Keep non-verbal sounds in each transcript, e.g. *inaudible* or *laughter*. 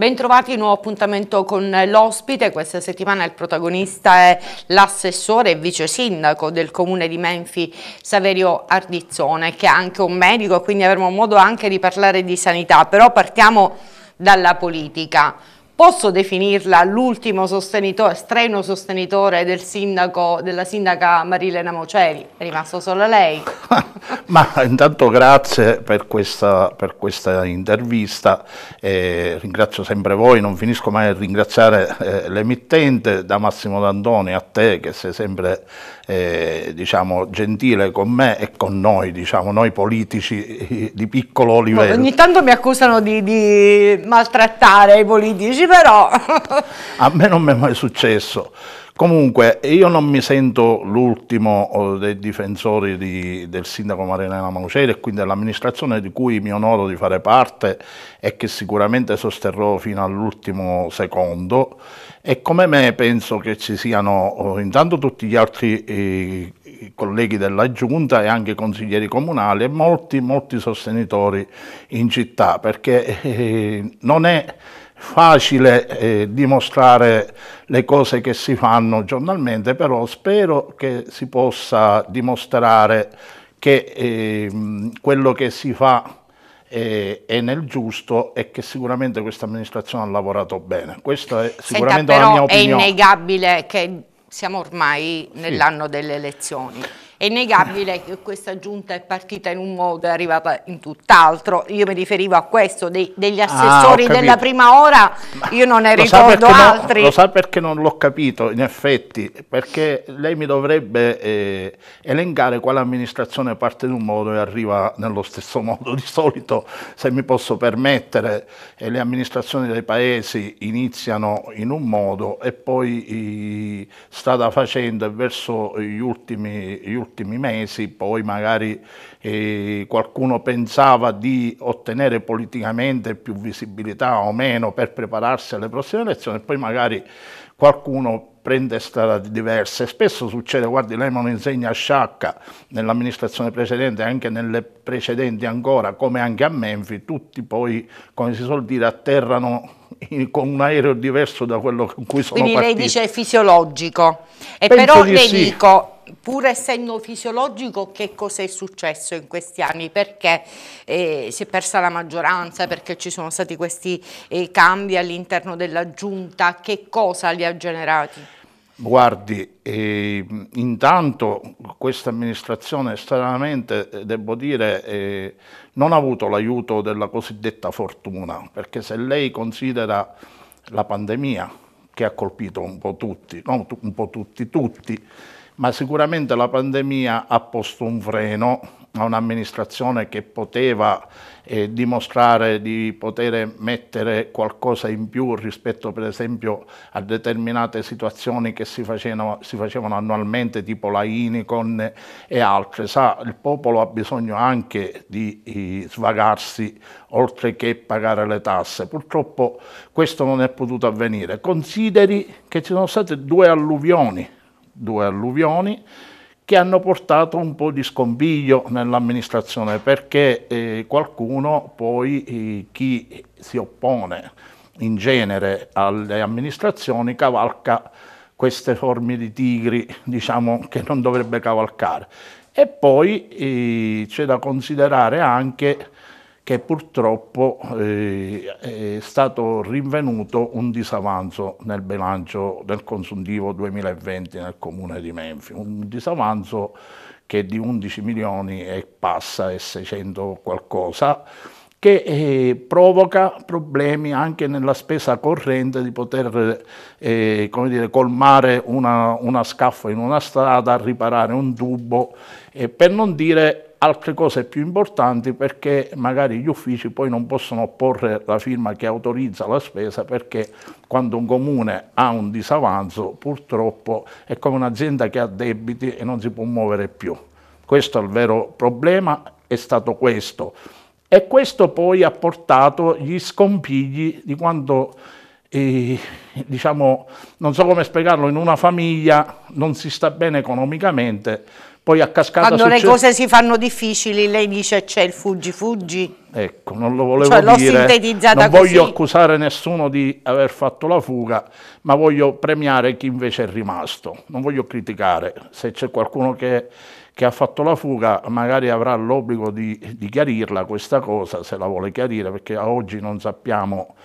Bentrovati, nuovo appuntamento con l'ospite. Questa settimana il protagonista è l'assessore e vice sindaco del comune di Menfi, Saverio Ardizzone, che è anche un medico, quindi avremo modo anche di parlare di sanità. Però partiamo dalla politica posso definirla l'ultimo sostenitore, strenuo sostenitore del sindaco, della sindaca Marilena Moceri, è rimasto solo lei. *laughs* Ma intanto grazie per questa, per questa intervista, eh, ringrazio sempre voi, non finisco mai a ringraziare eh, l'emittente, da Massimo D'Antoni a te che sei sempre eh, diciamo, gentile con me e con noi, diciamo, noi politici di piccolo livello. No, ogni tanto mi accusano di, di maltrattare i politici, però... A me non mi è mai successo. Comunque, io non mi sento l'ultimo eh, dei difensori di, del sindaco Marinella Mauceri e quindi dell'amministrazione di cui mi onoro di fare parte e che sicuramente sosterrò fino all'ultimo secondo. E come me penso che ci siano eh, intanto tutti gli altri eh, colleghi della giunta e anche consiglieri comunali e molti, molti sostenitori in città perché eh, non è facile eh, dimostrare le cose che si fanno giornalmente, però spero che si possa dimostrare che eh, quello che si fa eh, è nel giusto e che sicuramente questa amministrazione ha lavorato bene. Questa è sicuramente Senta, la mia opinione. è innegabile che siamo ormai sì. nell'anno delle elezioni. È innegabile che questa giunta è partita in un modo e è arrivata in tutt'altro. Io mi riferivo a questo, dei, degli ah, assessori ah, della prima ora, io non ne ricordo altri. No, lo sa perché non l'ho capito, in effetti, perché lei mi dovrebbe eh, elencare quale amministrazione parte in un modo e arriva nello stesso *laughs* modo. Di solito, se mi posso permettere, eh, le amministrazioni dei paesi iniziano in un modo e poi eh, strada facendo verso gli ultimi, gli ultimi ultimi mesi, poi magari eh, qualcuno pensava di ottenere politicamente più visibilità o meno per prepararsi alle prossime elezioni, poi magari qualcuno prende strada diverse. Spesso succede, guardi, lei me lo insegna a Sciacca, nell'amministrazione precedente, anche nelle precedenti ancora, come anche a Menfi, tutti poi, come si suol dire, atterrano in, con un aereo diverso da quello con cui sono Quindi partiti. Quindi lei dice è fisiologico, e Penso però le sì. dico pur essendo fisiologico, che cosa è successo in questi anni? Perché eh, si è persa la maggioranza? Perché ci sono stati questi eh, cambi all'interno della giunta? Che cosa li ha generati? Guardi, eh, intanto questa amministrazione stranamente, eh, devo dire, eh, non ha avuto l'aiuto della cosiddetta fortuna, perché se lei considera la pandemia, che ha colpito un po' tutti, non un po' tutti, tutti, ma sicuramente la pandemia ha posto un freno a un'amministrazione che poteva eh, dimostrare di poter mettere qualcosa in più rispetto per esempio a determinate situazioni che si facevano, si facevano annualmente tipo la Inicon e altre. Sa, il popolo ha bisogno anche di eh, svagarsi oltre che pagare le tasse. Purtroppo questo non è potuto avvenire. Consideri che ci sono state due alluvioni due alluvioni che hanno portato un po' di scompiglio nell'amministrazione perché eh, qualcuno poi eh, chi si oppone in genere alle amministrazioni cavalca queste forme di tigri diciamo che non dovrebbe cavalcare e poi eh, c'è da considerare anche che purtroppo eh, è stato rinvenuto un disavanzo nel bilancio del consuntivo 2020 nel comune di Menfi, un disavanzo che è di 11 milioni e passa e 600 qualcosa, che eh, provoca problemi anche nella spesa corrente di poter eh, dire, colmare una, una scaffa in una strada, riparare un tubo, e per non dire altre cose più importanti perché magari gli uffici poi non possono porre la firma che autorizza la spesa perché quando un comune ha un disavanzo purtroppo è come un'azienda che ha debiti e non si può muovere più. Questo è il vero problema, è stato questo. E questo poi ha portato gli scompigli di quando e, eh, diciamo, non so come spiegarlo, in una famiglia non si sta bene economicamente, poi a cascata Quando succede... le cose si fanno difficili lei dice c'è il fuggi fuggi. Ecco, non lo volevo cioè, dire, non così. voglio accusare nessuno di aver fatto la fuga, ma voglio premiare chi invece è rimasto, non voglio criticare, se c'è qualcuno che, che ha fatto la fuga magari avrà l'obbligo di, di chiarirla questa cosa, se la vuole chiarire, perché a oggi non sappiamo...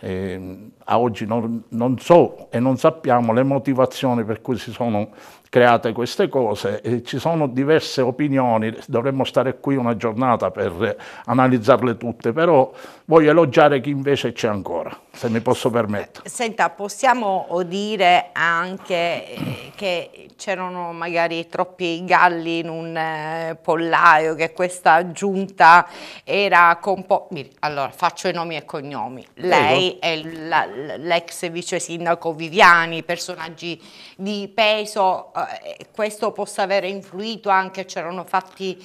Eh, a oggi non, non, so e non sappiamo le motivazioni per cui si sono create queste cose, e ci sono diverse opinioni, dovremmo stare qui una giornata per analizzarle tutte, però voglio elogiare chi invece c'è ancora, se mi posso permettere. Eh, senta, possiamo dire anche eh, che c'erano magari troppi galli in un eh, pollaio, che questa giunta era composta... Allora, faccio i nomi e cognomi. Lei è l'ex vice sindaco Viviani, personaggi di peso, questo possa aver influito anche, c'erano fatti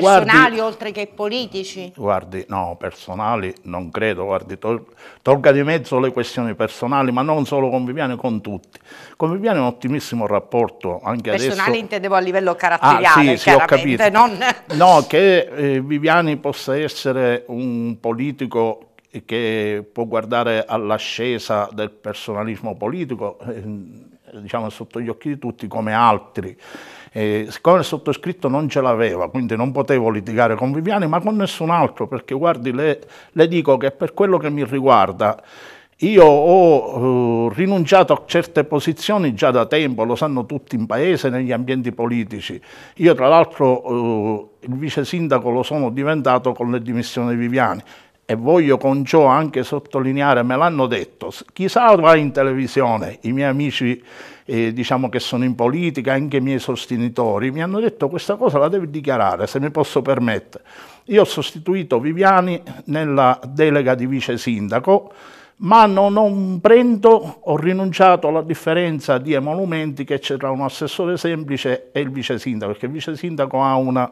Personali guardi, oltre che politici? Guardi, no, personali non credo, guardi, tol tolga di mezzo le questioni personali, ma non solo con Viviani, con tutti. Con Viviani è un ottimissimo rapporto, anche personali adesso... Personali intendevo a livello ah, caratteriale, ah, sì, sì, ho capito. Non... No, che eh, Viviani possa essere un politico che può guardare all'ascesa del personalismo politico, eh, diciamo sotto gli occhi di tutti, come altri siccome il sottoscritto non ce l'aveva, quindi non potevo litigare con Viviani, ma con nessun altro, perché guardi, le, le dico che per quello che mi riguarda, io ho eh, rinunciato a certe posizioni già da tempo, lo sanno tutti in paese, negli ambienti politici. Io tra l'altro eh, il vice sindaco lo sono diventato con le dimissioni di Viviani e voglio con ciò anche sottolineare, me l'hanno detto, chissà va in televisione, i miei amici eh, diciamo che sono in politica, anche i miei sostenitori, mi hanno detto questa cosa la devi dichiarare, se mi posso permettere. Io ho sostituito Viviani nella delega di vice sindaco, ma non, non prendo, ho rinunciato alla differenza di emolumenti che c'è tra un assessore semplice e il vice sindaco, perché il vice sindaco ha una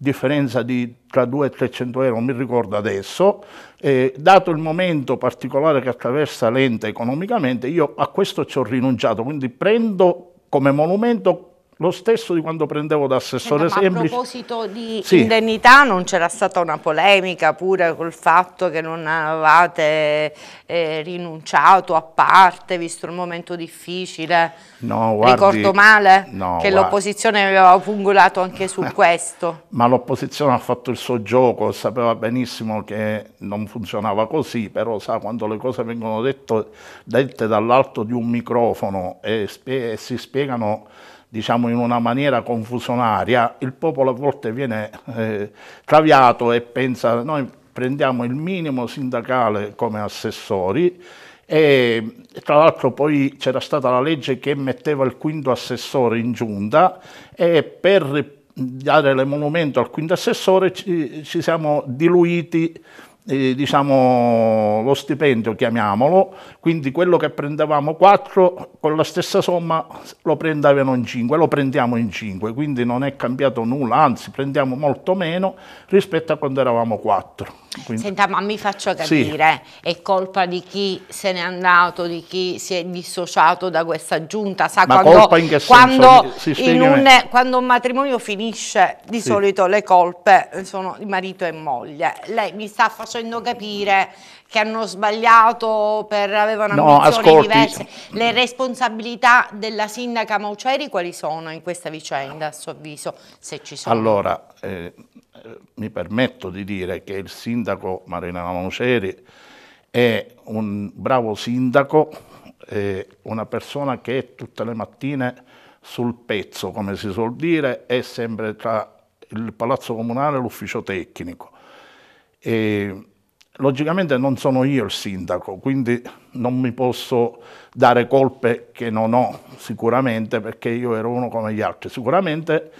differenza di tra 2 e 300 euro, mi ricordo adesso, eh, dato il momento particolare che attraversa l'ente economicamente, io a questo ci ho rinunciato, quindi prendo come monumento lo stesso di quando prendevo da assessore Senta, semplice. a proposito di sì. indennità non c'era stata una polemica pure col fatto che non avevate eh, rinunciato a parte visto il momento difficile? No, guardi, Ricordo male no, che l'opposizione aveva pungolato anche su *laughs* questo. Ma l'opposizione ha fatto il suo gioco, sapeva benissimo che non funzionava così, però sa quando le cose vengono detto, dette dall'alto di un microfono e, spie e si spiegano diciamo in una maniera confusionaria, il popolo a volte viene eh, traviato e pensa noi prendiamo il minimo sindacale come assessori e tra l'altro poi c'era stata la legge che metteva il quinto assessore in giunta e per dare il monumento al quinto assessore ci, ci siamo diluiti eh, diciamo, lo stipendio, chiamiamolo, quindi quello che prendevamo 4 con la stessa somma lo prendevano in 5, lo prendiamo in 5, quindi non è cambiato nulla, anzi prendiamo molto meno rispetto a quando eravamo 4. Quindi... Senta, ma mi faccio capire, sì. è colpa di chi se n'è andato, di chi si è dissociato da questa giunta, sa ma quando, colpa in che quando, senso? In un, quando un matrimonio finisce di sì. solito le colpe sono di marito e moglie, lei mi sta facendo capire che hanno sbagliato per avevano no, ambizioni diverse. Le responsabilità della sindaca Mauceri quali sono in questa vicenda a suo avviso, se ci sono? Allora, eh, mi permetto di dire che il sindaco Marina Manceri è un bravo sindaco, una persona che è tutte le mattine sul pezzo, come si suol dire, è sempre tra il Palazzo Comunale e l'ufficio tecnico. E, logicamente non sono io il sindaco, quindi non mi posso dare colpe che non ho sicuramente perché io ero uno come gli altri. Sicuramente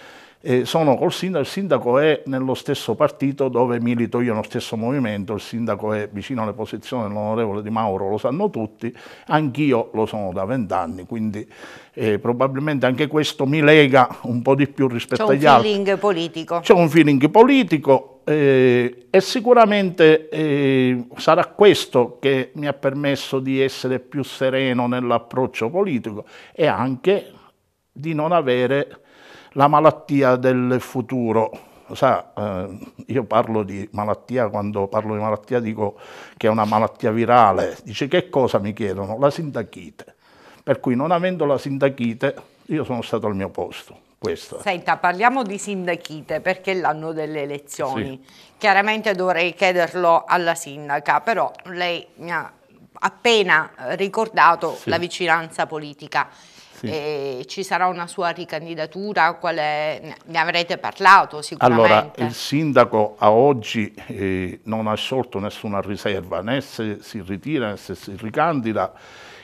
eh, sono col sindaco, il sindaco è nello stesso partito dove milito io, nello stesso movimento, il sindaco è vicino alle posizioni dell'onorevole Di Mauro, lo sanno tutti, anch'io lo sono da vent'anni, quindi eh, probabilmente anche questo mi lega un po' di più rispetto agli altri. C'è un feeling politico. C'è un feeling politico, eh, e sicuramente eh, sarà questo che mi ha permesso di essere più sereno nell'approccio politico e anche di non avere la malattia del futuro. Sa, eh, io parlo di malattia, quando parlo di malattia dico che è una malattia virale. Dice che cosa mi chiedono? La sindachite. Per cui non avendo la sindachite io sono stato al mio posto. Questo. Senta, parliamo di sindachite perché è l'anno delle elezioni. Sì. Chiaramente dovrei chiederlo alla sindaca, però lei mi ha appena ricordato sì. la vicinanza politica. Sì. Eh, ci sarà una sua ricandidatura? Quale... Ne avrete parlato sicuramente. Allora, il sindaco a oggi eh, non ha sciolto nessuna riserva, né se si ritira né se si ricandida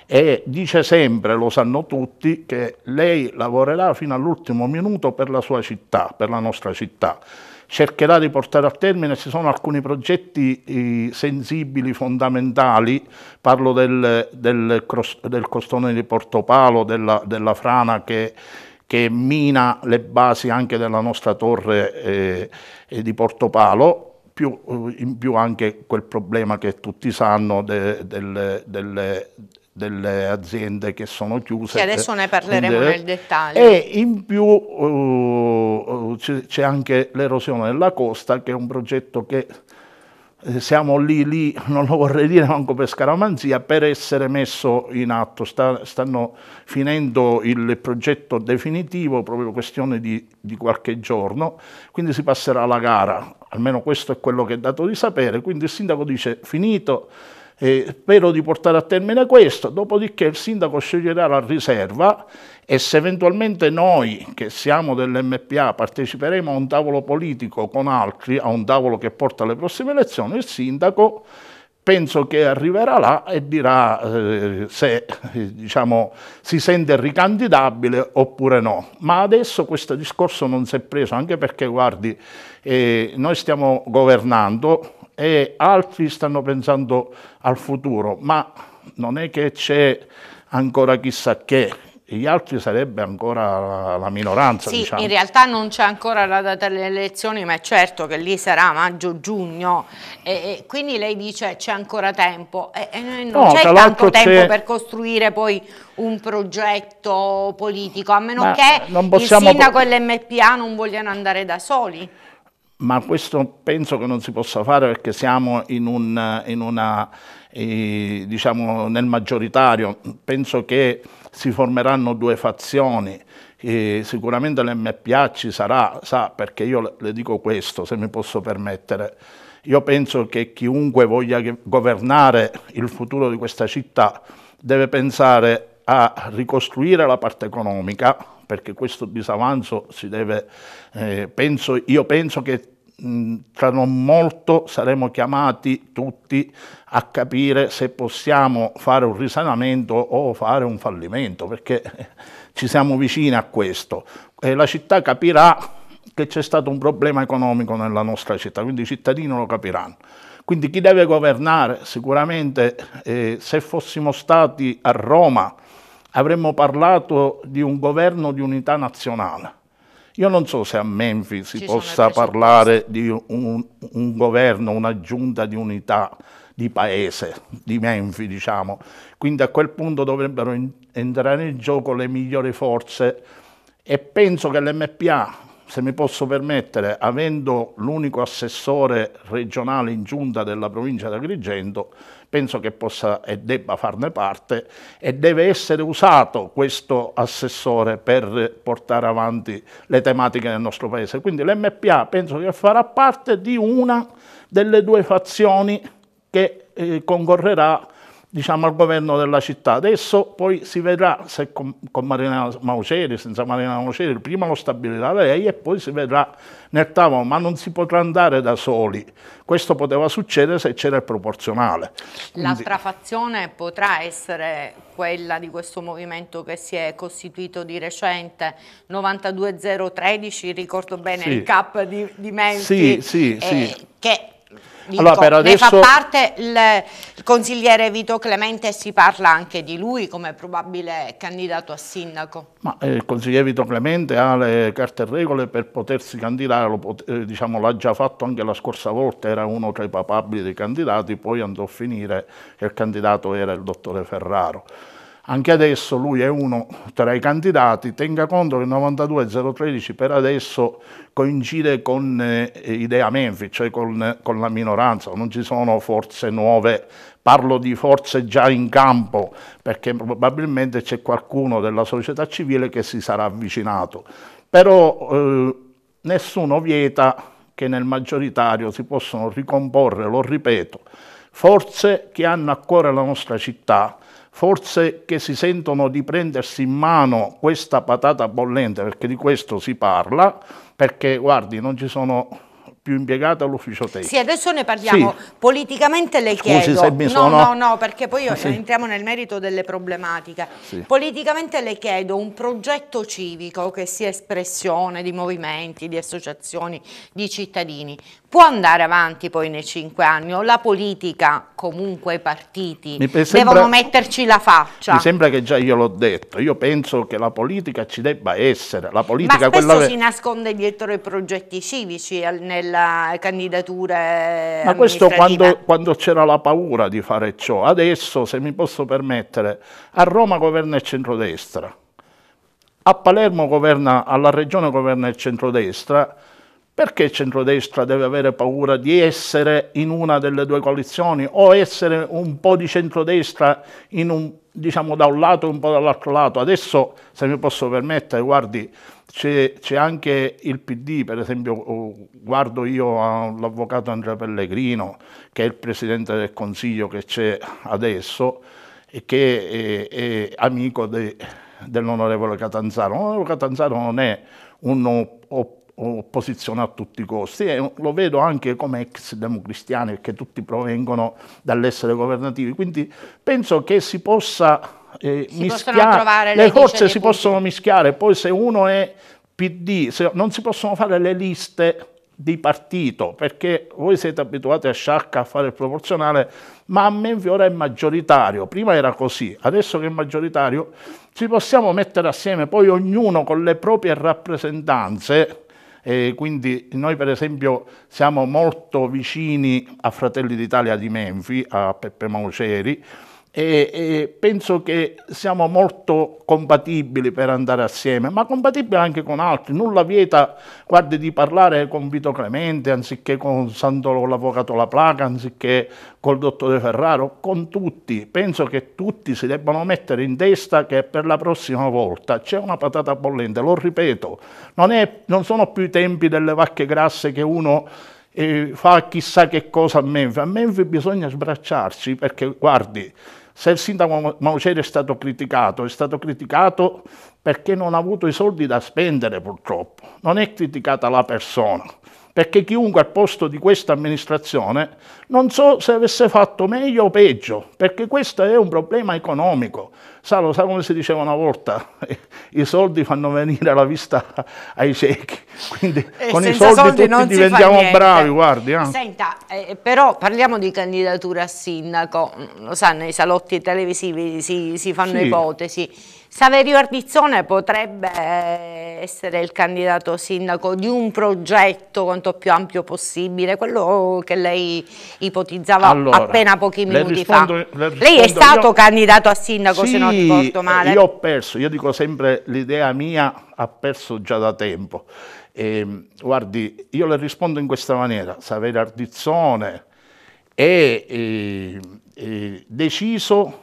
e dice sempre, lo sanno tutti, che lei lavorerà fino all'ultimo minuto per la sua città, per la nostra città cercherà di portare a termine, ci sono alcuni progetti sensibili, fondamentali, parlo del, del, del costone di Portopalo, della, della frana che che mina le basi anche della nostra torre eh, di Portopalo, più, in più anche quel problema che tutti sanno de, del, del, delle aziende che sono chiuse. Che adesso ne eh, parleremo nel eh, dettaglio. E in più uh, c'è anche l'erosione della costa, che è un progetto che siamo lì, lì, *laughs* non lo vorrei dire manco per scaramanzia, per essere messo in atto. Sta, stanno finendo il progetto definitivo, proprio questione di, di, qualche giorno, quindi si passerà alla gara, almeno questo è quello che è dato di sapere. Quindi il sindaco dice finito, eh, spero di portare a termine questo, dopodiché il sindaco sceglierà la riserva e se eventualmente noi che siamo dell'MPA parteciperemo a un tavolo politico con altri, a un tavolo che porta alle prossime elezioni, il sindaco penso che arriverà là e dirà eh, se eh, diciamo, si sente ricandidabile oppure no. Ma adesso questo discorso non si è preso, anche perché guardi, eh, noi stiamo governando, e altri stanno pensando al futuro, ma non è che c'è ancora chissà che, gli altri sarebbe ancora la minoranza. Sì, diciamo. in realtà non c'è ancora la data delle elezioni, ma è certo che lì sarà maggio-giugno, e, e, quindi lei dice c'è ancora tempo, e, e non no, c'è tanto tempo per costruire poi un progetto politico, a meno ma che il sindaco e l'MPA non vogliano andare da soli ma questo penso che non si possa fare perché siamo in, un, in una, eh, diciamo nel maggioritario, penso che si formeranno due fazioni, eh, sicuramente l'MPA ci sarà, sa, perché io le dico questo, se mi posso permettere, io penso che chiunque voglia governare il futuro di questa città deve pensare a ricostruire la parte economica, perché questo disavanzo si deve, eh, penso, io penso che Mm, tra non molto saremo chiamati tutti a capire se possiamo fare un risanamento o fare un fallimento, perché *laughs* ci siamo vicini a questo. E la città capirà che c'è stato un problema economico nella nostra città, quindi i cittadini lo capiranno. Quindi chi deve governare sicuramente eh, se fossimo stati a Roma avremmo parlato di un governo di unità nazionale io non so se a Memphis si Ci possa parlare di un, un, governo, una giunta di unità di paese, di Memphis diciamo, quindi a quel punto dovrebbero in, entrare in gioco le migliori forze e penso che l'MPA, se mi posso permettere, avendo l'unico assessore regionale in giunta della provincia di Agrigento, penso che possa e debba farne parte e deve essere usato questo assessore per portare avanti le tematiche nel nostro paese. Quindi l'MPA penso che farà parte di una delle due fazioni che eh, concorrerà diciamo, al governo della città. Adesso poi si vedrà se con, con Marina Mauceri, senza Marina Mauceri, prima lo stabilirà lei e poi si vedrà nel tavolo, ma non si potrà andare da soli. Questo poteva succedere se c'era il proporzionale. L'altra fazione potrà essere quella di questo movimento che si è costituito di recente, 92013, ricordo bene sì. il CAP di, di Menti, sì, sì, eh, che Dico, allora, per adesso... ne fa parte il, consigliere Vito Clemente e si parla anche di lui come probabile candidato a sindaco. Ma eh, il consigliere Vito Clemente ha le carte e regole per potersi candidare, l'ha eh, diciamo, già fatto anche la scorsa volta, era uno tra i papabili dei candidati, poi andò a finire che il candidato era il dottore Ferraro anche adesso lui è uno tra i candidati, tenga conto che il 92-013 per adesso coincide con eh, Idea Memphis, cioè con, con, la minoranza, non ci sono forze nuove, parlo di forze già in campo, perché probabilmente c'è qualcuno della società civile che si sarà avvicinato, però eh, nessuno vieta che nel maggioritario si possono ricomporre, lo ripeto, forze che hanno a cuore la nostra città, forse che si sentono di prendersi in mano questa patata bollente, perché di questo si parla, perché guardi, non ci sono più impiegata all'ufficio tecnico. Sì, adesso ne parliamo. Sì. Politicamente le Scusi chiedo... Se mi sono... No, no, no, perché poi sì. entriamo nel merito delle problematiche. Sì. Politicamente le chiedo un progetto civico che sia espressione di movimenti, di associazioni, di cittadini, può andare avanti poi nei cinque anni o la politica, comunque i partiti, mi sembra, devono metterci la faccia. Mi sembra che già io l'ho detto, io penso che la politica ci debba essere. La politica Ma quella... si nasconde dietro i progetti civici nelle candidature Ma questo quando, quando c'era la paura di fare ciò. Adesso, se mi posso permettere, a Roma governa il centrodestra, a Palermo governa, alla regione governa il centrodestra, perché il centrodestra deve avere paura di essere in una delle due coalizioni o essere un po' di centrodestra un, diciamo, da un lato e un po' dall'altro lato? Adesso, se mi posso permettere, guardi, c'è, anche il PD, per esempio guardo io all'avvocato Andrea Pellegrino, che è il Presidente del Consiglio che c'è adesso e che è, è amico de, dell'onorevole Catanzaro. L'onorevole Catanzaro non è un op opposizione a tutti i costi e lo vedo anche come ex democristiani perché tutti provengono dall'essere governativi quindi penso che si possa eh, si mischiare le forze si punti. possono mischiare poi se uno è PD se, non si possono fare le liste di partito, perché voi siete abituati a sciacca a fare il proporzionale, ma a ora è maggioritario, prima era così, adesso che è maggioritario ci possiamo mettere assieme poi ognuno con le proprie rappresentanze eh, quindi noi per esempio siamo molto vicini a Fratelli d'Italia di Menfi, a Peppe Mauceri, e, e, penso che siamo molto compatibili per andare assieme, ma compatibili anche con altri. Nulla vieta, guardi, di parlare con Vito Clemente anziché con Santolo l'Avvocato La Placa, anziché col Dottore Ferraro, con tutti. Penso che tutti si debbano mettere in testa che per la prossima volta c'è una patata bollente, lo ripeto, non, è, non sono più i tempi delle vacche grasse che uno eh, fa chissà che cosa a Menfi. a Menfi bisogna sbracciarsi perché guardi, se il sindaco Mauceri è stato criticato, è stato criticato perché non ha avuto i soldi da spendere purtroppo, non è criticata la persona perché chiunque al posto di questa amministrazione non so se avesse fatto meglio o peggio, perché questo è un problema economico. Sa, lo sa come si diceva una volta, *laughs* i soldi fanno venire la vista ai ciechi, quindi e eh, con i soldi, soldi tutti diventiamo bravi, guardi. Eh. Senta, eh, però parliamo di candidatura a sindaco, lo sa, nei salotti televisivi si, si fanno sì. ipotesi. Saverio Ardizzone potrebbe eh, essere il candidato sindaco di un progetto quanto più ampio possibile, quello che lei ipotizzava allora, appena pochi minuti le rispondo, fa. Le lei è stato io, candidato a sindaco, sì, se non ricordo male. Io ho perso, io dico sempre l'idea mia ha perso già da tempo. E, ehm, guardi, io le rispondo in questa maniera, Saverio Ardizzone è, è, eh, è eh, deciso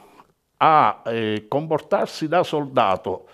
a eh, comportarsi da soldato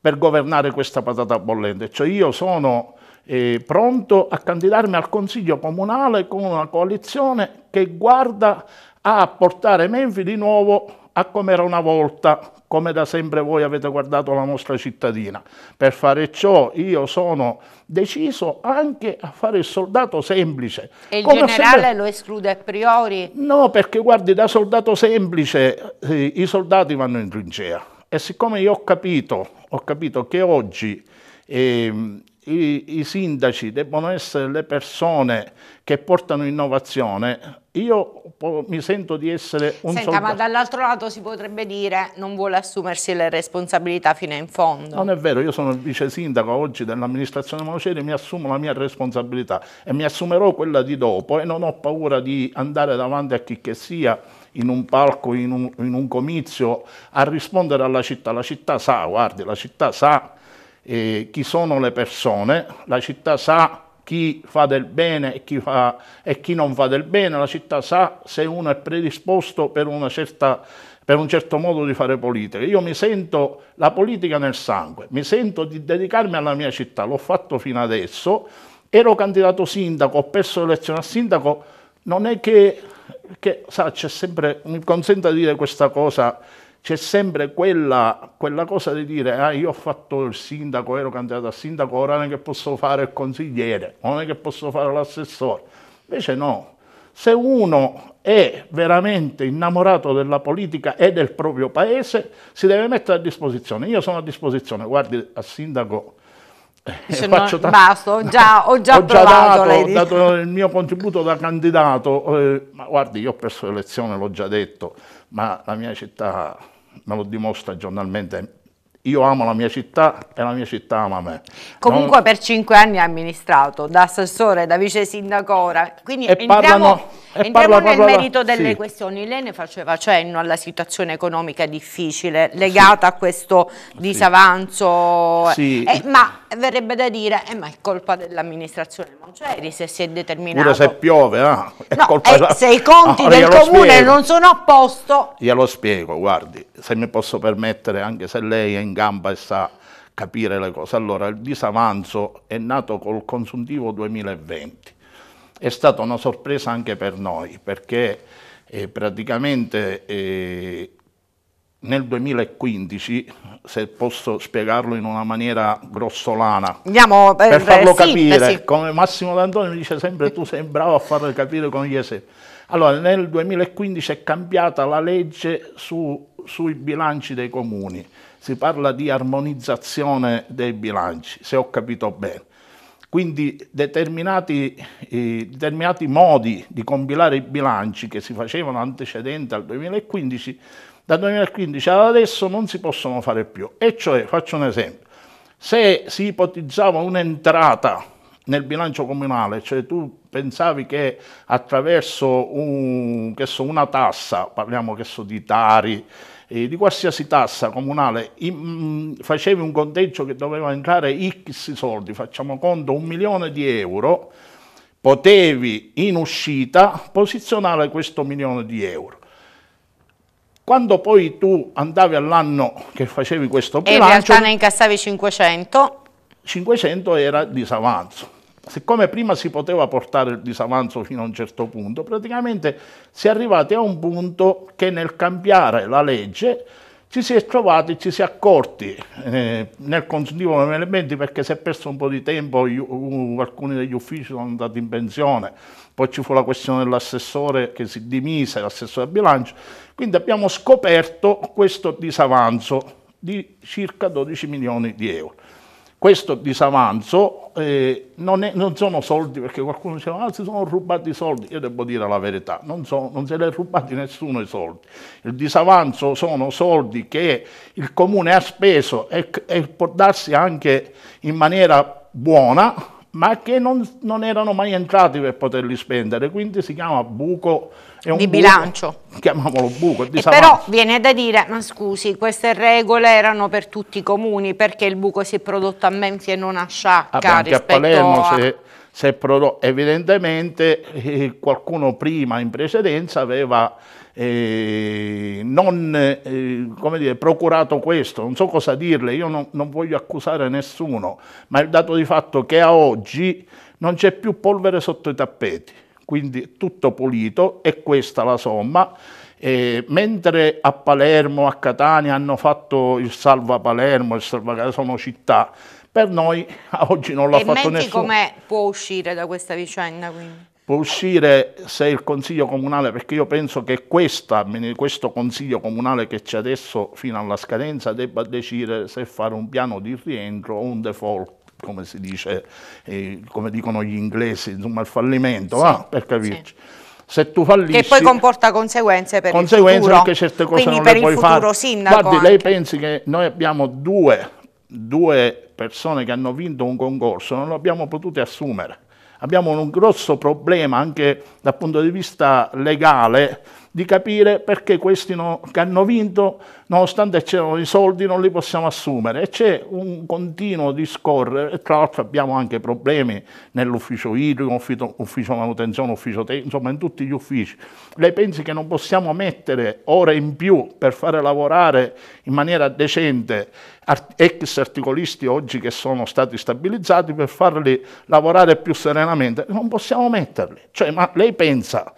per governare questa patata bollente. Cioè io sono eh, pronto a candidarmi al Consiglio Comunale con una coalizione che guarda a portare Menfi di nuovo a come era una volta, come da sempre voi avete guardato la nostra cittadina. Per fare ciò io sono deciso anche a fare il soldato semplice. E il come generale sempre... lo esclude a priori? No, perché guardi, da soldato semplice eh, i soldati vanno in trincea. E siccome io ho capito, ho capito che oggi eh, i, i, sindaci debbono essere le persone che portano innovazione, io mi sento di essere un Senta, soldato. ma dall'altro lato si potrebbe dire non vuole assumersi le responsabilità fino in fondo. Non è vero, io sono il vice sindaco oggi dell'amministrazione Monoceri, mi assumo la mia responsabilità e mi assumerò quella di dopo e non ho paura di andare davanti a chi che sia in un palco, in un, in un comizio, a rispondere alla città. La città sa, guardi, la città sa eh, chi sono le persone, la città sa chi fa del bene e chi, fa, e chi, non fa del bene, la città sa se uno è predisposto per, certa, per, un certo modo di fare politica. Io mi sento la politica nel sangue, mi sento di dedicarmi alla mia città, l'ho fatto fino adesso, ero candidato sindaco, ho perso l'elezione a sindaco, non è che, che sa, c'è sempre, mi consenta di dire questa cosa, c'è sempre quella, quella, cosa di dire ah, io ho fatto il sindaco, ero candidato a sindaco, ora non è che posso fare il consigliere, non è che posso fare l'assessore. Invece no, se uno è veramente innamorato della politica e del proprio paese, si deve mettere a disposizione. Io sono a disposizione, guardi, a sindaco... Eh, no, basta, ho già, ho già, *laughs* ho già provato, dato, dato, il mio contributo da candidato, eh, ma guardi, io ho perso l'elezione, l'ho già detto, ma la mia città me lo dimostra giornalmente. Io amo la mia città e la mia città ama me. Comunque non... per cinque anni ha amministrato, da assessore, da vice sindaco ora, quindi e entriamo... Parlano... E parla, nel parla, merito delle sì. questioni. Lei ne faceva cenno alla situazione economica difficile legata sì. a questo disavanzo, sì. eh, ma verrebbe da dire, eh, ma è colpa dell'amministrazione Mongeri se si è determinato. Pure se piove, no? Eh. È no, colpa eh, se i conti no, ah, del comune spiego. non sono a posto. Glielo spiego, guardi, se mi posso permettere, anche se lei è in gamba e sa capire le cose. Allora, il disavanzo è nato col consuntivo 2020. È stata una sorpresa anche per noi, perché eh, praticamente... Eh, nel 2015, se posso spiegarlo in una maniera grossolana, Andiamo eh, per, per eh, farlo capire, sintesi. come Massimo D'Antoni mi dice sempre tu sei bravo a farlo capire con gli esempi. Allora, nel 2015 è cambiata la legge su, sui bilanci dei comuni, si parla di armonizzazione dei bilanci, se ho capito bene. Quindi determinati, eh, determinati modi di compilare i bilanci che si facevano antecedente al 2015 dal 2015 ad adesso non si possono fare più. E cioè, faccio un esempio, se si ipotizzava un'entrata nel bilancio comunale, cioè tu pensavi che attraverso un, che so, una tassa, parliamo che so, di tari, eh, di qualsiasi tassa comunale, in, facevi un conteggio che doveva entrare X soldi, facciamo conto un milione di euro, potevi in uscita posizionare questo milione di euro. Quando poi tu andavi all'anno che facevi questo bilancio... E in realtà ne incassavi 500. 500 era disavanzo. Siccome prima si poteva portare il disavanzo fino a un certo punto, praticamente si è arrivati a un punto che nel cambiare la legge ci si è trovati, ci si è accorti eh, nel continuo con elementi perché si è perso un po' di tempo, io, alcuni degli uffici sono andati in pensione, poi ci fu la questione dell'assessore che si dimise, l'assessore del bilancio, quindi abbiamo scoperto questo disavanzo di circa 12 milioni di euro questo disavanzo eh, non, è, non, sono soldi perché qualcuno diceva ah si sono rubati i soldi, io devo dire la verità, non, so, non se ne è rubati nessuno i soldi, il disavanzo sono soldi che il comune ha speso e, e può darsi anche in maniera buona ma che non, non, erano mai entrati per poterli spendere, quindi si chiama buco... È un di bilancio. Buco, chiamiamolo buco. però viene da dire, ma scusi, queste regole erano per tutti i comuni, perché il buco si è prodotto a Menfi e non a Sciacca? Vabbè, anche a Palermo a... se Evidentemente eh, qualcuno prima in precedenza aveva eh, non eh, dire, procurato questo, non so cosa dirle, io non, non voglio accusare nessuno, ma il dato di fatto che a oggi non c'è più polvere sotto i tappeti, quindi tutto pulito e questa la somma. E eh, mentre a Palermo, a Catania hanno fatto il Salva Palermo, il Salva sono città per noi oggi non l'ha fatto Menti nessuno. E come può uscire da questa vicenda? Quindi? Può uscire se il Consiglio Comunale, perché io penso che questa, questo Consiglio Comunale che c'è adesso fino alla scadenza debba decidere se fare un piano di rientro o un default come si dice, eh, come dicono gli inglesi, insomma il fallimento, sì, ah, per capirci. Sì. Se tu fallisci... Che poi comporta conseguenze per conseguenze il futuro. Conseguenze perché certe cose Quindi non per le puoi fare. Sindaco Guardi, anche. lei pensi che noi abbiamo due due persone che hanno vinto un concorso non lo abbiamo potuto assumere. Abbiamo un grosso problema anche dal punto di vista legale di capire perché questi no, che hanno vinto, nonostante c'erano i soldi, non li possiamo assumere. E c'è un continuo discorrere, tra l'altro abbiamo anche problemi nell'ufficio idrico, ufficio, ufficio manutenzione, ufficio te, insomma in tutti gli uffici. Lei pensi che non possiamo mettere ore in più per fare lavorare in maniera decente ex articolisti oggi che sono stati stabilizzati per farli lavorare più serenamente? Non possiamo metterli. Cioè, ma lei pensa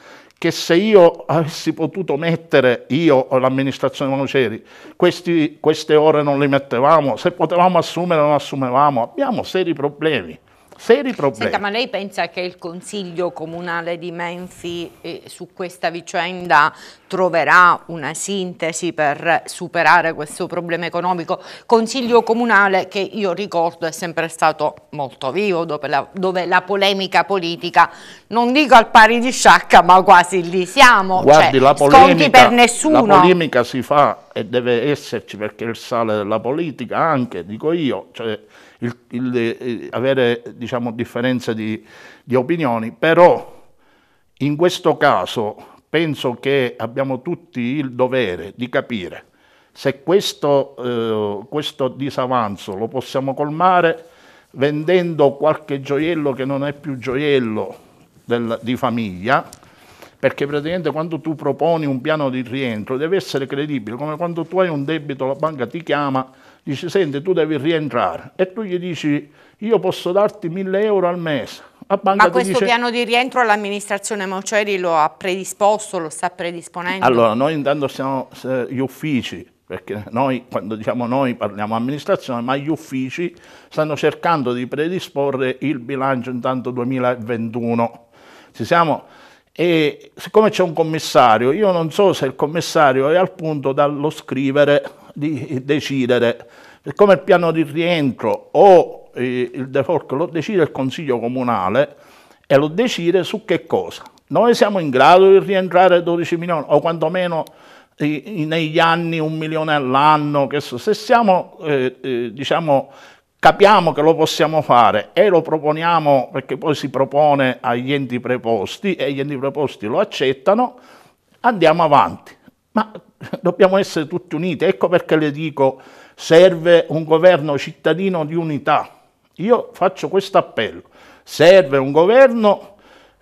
che se io avessi potuto mettere, io o l'amministrazione Monoceri, queste ore non le mettevamo, se potevamo assumere non assumevamo, abbiamo seri problemi seri problemi. Senta, ma lei pensa che il Consiglio Comunale di Menfi eh, su questa vicenda troverà una sintesi per superare questo problema economico? Consiglio Comunale che io ricordo è sempre stato molto vivo, dove la, dove la polemica politica, non dico al pari di sciacca, ma quasi lì siamo, Guardi, cioè, la polemica, per nessuno. La polemica si fa e deve esserci perché è il sale della politica anche, dico io, cioè, il, il, il, eh, avere diciamo, differenze di, di opinioni, però in questo caso penso che abbiamo tutti il dovere di capire se questo, eh, questo, disavanzo lo possiamo colmare vendendo qualche gioiello che non è più gioiello del, di famiglia, perché praticamente quando tu proponi un piano di rientro deve essere credibile, come quando tu hai un debito la banca ti chiama dice senti tu devi rientrare e tu gli dici io posso darti 1000 euro al mese. Ma questo dice... piano di rientro l'amministrazione Moceri lo ha predisposto, lo sta predisponendo? Allora noi intanto siamo eh, gli uffici, perché noi quando diciamo noi parliamo amministrazione, ma gli uffici stanno cercando di predisporre il bilancio intanto 2021. Ci siamo e siccome c'è un commissario, io non so se il commissario è al punto dallo scrivere di decidere, siccome il piano di rientro o eh, il default lo decide il Consiglio Comunale e lo decide su che cosa. Noi siamo in grado di rientrare 12 milioni o quantomeno eh, negli anni un milione all'anno, se siamo, eh, eh, diciamo, capiamo che lo possiamo fare e lo proponiamo perché poi si propone agli enti preposti e gli enti preposti lo accettano, andiamo avanti. Ma dobbiamo essere tutti uniti. Ecco perché le dico, serve un governo cittadino di unità. Io faccio questo appello, serve un governo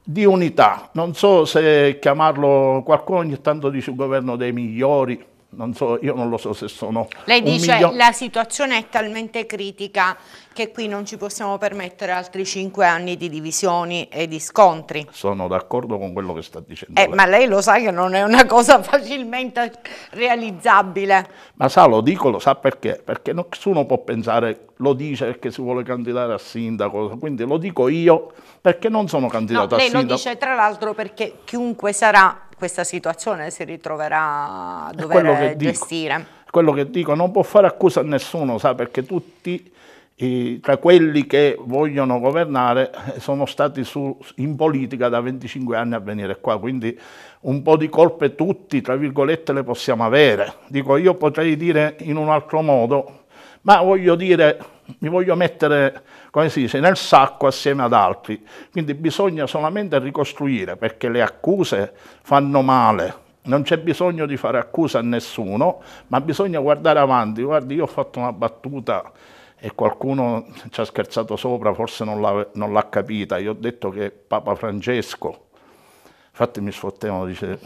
di unità. Non so se chiamarlo, qualcuno ogni tanto dice il governo dei migliori, non so, io non lo so se sono... Lei dice che la situazione è talmente critica che qui non ci possiamo permettere altri cinque anni di divisioni e di scontri. Sono d'accordo con quello che sta dicendo. Eh, lei. Ma lei lo sa che non è una *laughs* cosa facilmente realizzabile. Ma sa, lo dico, lo sa perché? Perché nessuno può pensare, lo dice perché si vuole candidare a sindaco, quindi lo dico io perché non sono candidato no, a sindaco. Lei lo dice tra l'altro perché chiunque sarà questa situazione si ritroverà a dover gestire. Dico, quello che dico, non può fare accusa a nessuno, sa, perché tutti eh, tra quelli che vogliono governare eh, sono stati su, in politica da 25 anni a venire qua, quindi un po' di colpe tutti, tra virgolette, le possiamo avere. Dico, io potrei dire in un altro modo, ma voglio dire, mi voglio mettere come si dice, nel sacco assieme ad altri. Quindi bisogna solamente ricostruire perché le accuse fanno male. Non c'è bisogno di fare accuse a nessuno, ma bisogna guardare avanti. Guardi, io ho fatto una battuta e qualcuno ci ha scherzato sopra, forse non l'ha capita. Io ho detto che Papa Francesco, infatti mi sfottevano, dice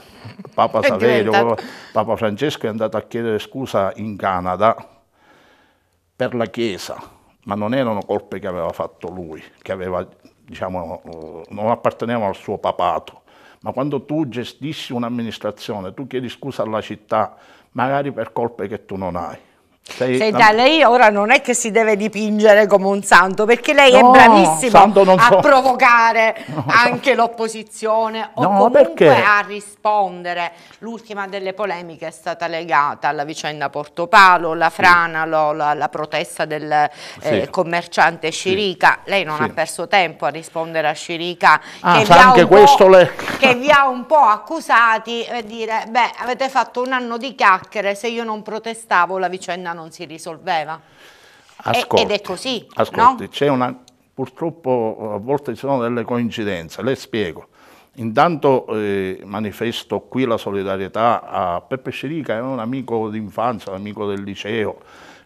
Papa *laughs* Saverio, Papa Francesco è andato a chiedere scusa in Canada per la Chiesa ma non erano colpe che aveva fatto lui, che aveva, diciamo, non appartenevano al suo papato. Ma quando tu gestisci un'amministrazione, tu chiedi scusa alla città, magari per colpe che tu non hai. Sei, Senta, an... lei ora non è che si deve dipingere come un santo, perché lei no, è bravissima a so. provocare *laughs* no. anche l'opposizione o no, comunque perché? a rispondere. L'ultima delle polemiche è stata legata alla vicenda Portopalo, la frana, sì. lo, la, la, protesta del eh, sì. eh, commerciante Scirica. Sì. Lei non ha perso tempo a rispondere a Scirica ah, che, vi le... *laughs* che, vi ha un po' accusati e dire, beh, avete fatto un anno di chiacchiere, se io non protestavo la vicenda non si risolveva. Ascolti, ed è così. Ascolti, no? una, purtroppo a volte ci sono delle coincidenze, le spiego. Intanto eh, manifesto qui la solidarietà a Peppe Scirica, è un amico d'infanzia, un amico del liceo,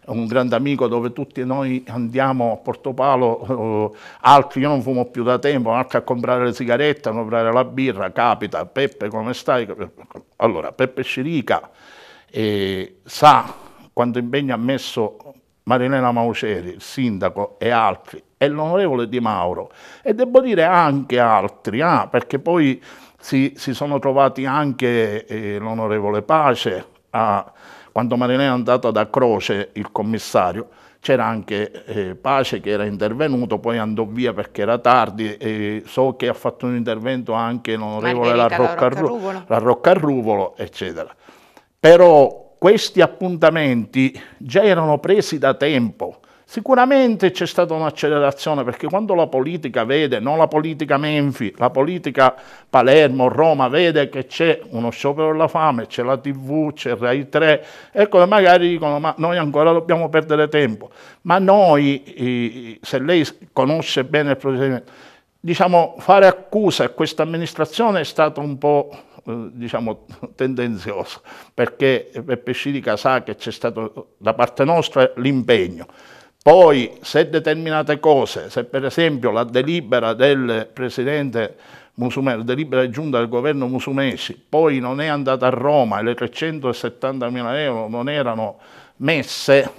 un grande amico dove tutti noi andiamo a Portopalo, eh, altri, io non fumo più da tempo, anche a comprare le sigarette, a comprare la birra, capita, Peppe come stai? Allora, Peppe Scirica eh, sa quanto impegno ha messo Marilena Mauceri, il sindaco e altri, e l'onorevole Di Mauro, e devo dire anche altri, ah, perché poi si, si, sono trovati anche eh, l'onorevole Pace, ah, quando Marilena è andata da Croce, il commissario, c'era anche eh, Pace che era intervenuto, poi andò via perché era tardi, e so che ha fatto un intervento anche l'onorevole La Roccarruvolo, eccetera. Però questi appuntamenti già erano presi da tempo. Sicuramente c'è stata un'accelerazione perché quando la politica vede, non la politica Menfi, la politica Palermo, Roma, vede che c'è uno sciopero della fame, c'è la TV, c'è il Rai 3, ecco magari dicono ma noi ancora dobbiamo perdere tempo. Ma noi, se lei conosce bene il procedimento, diciamo fare accusa a questa amministrazione è stato un po' Eh, diciamo, tendenzioso, perché per Scirica sa che c'è stato da parte nostra l'impegno. Poi se determinate cose, se per esempio la delibera del Presidente Musumeci, la delibera giunta del governo Musumeci, poi non è andata a Roma e le 370 mila euro non erano messe,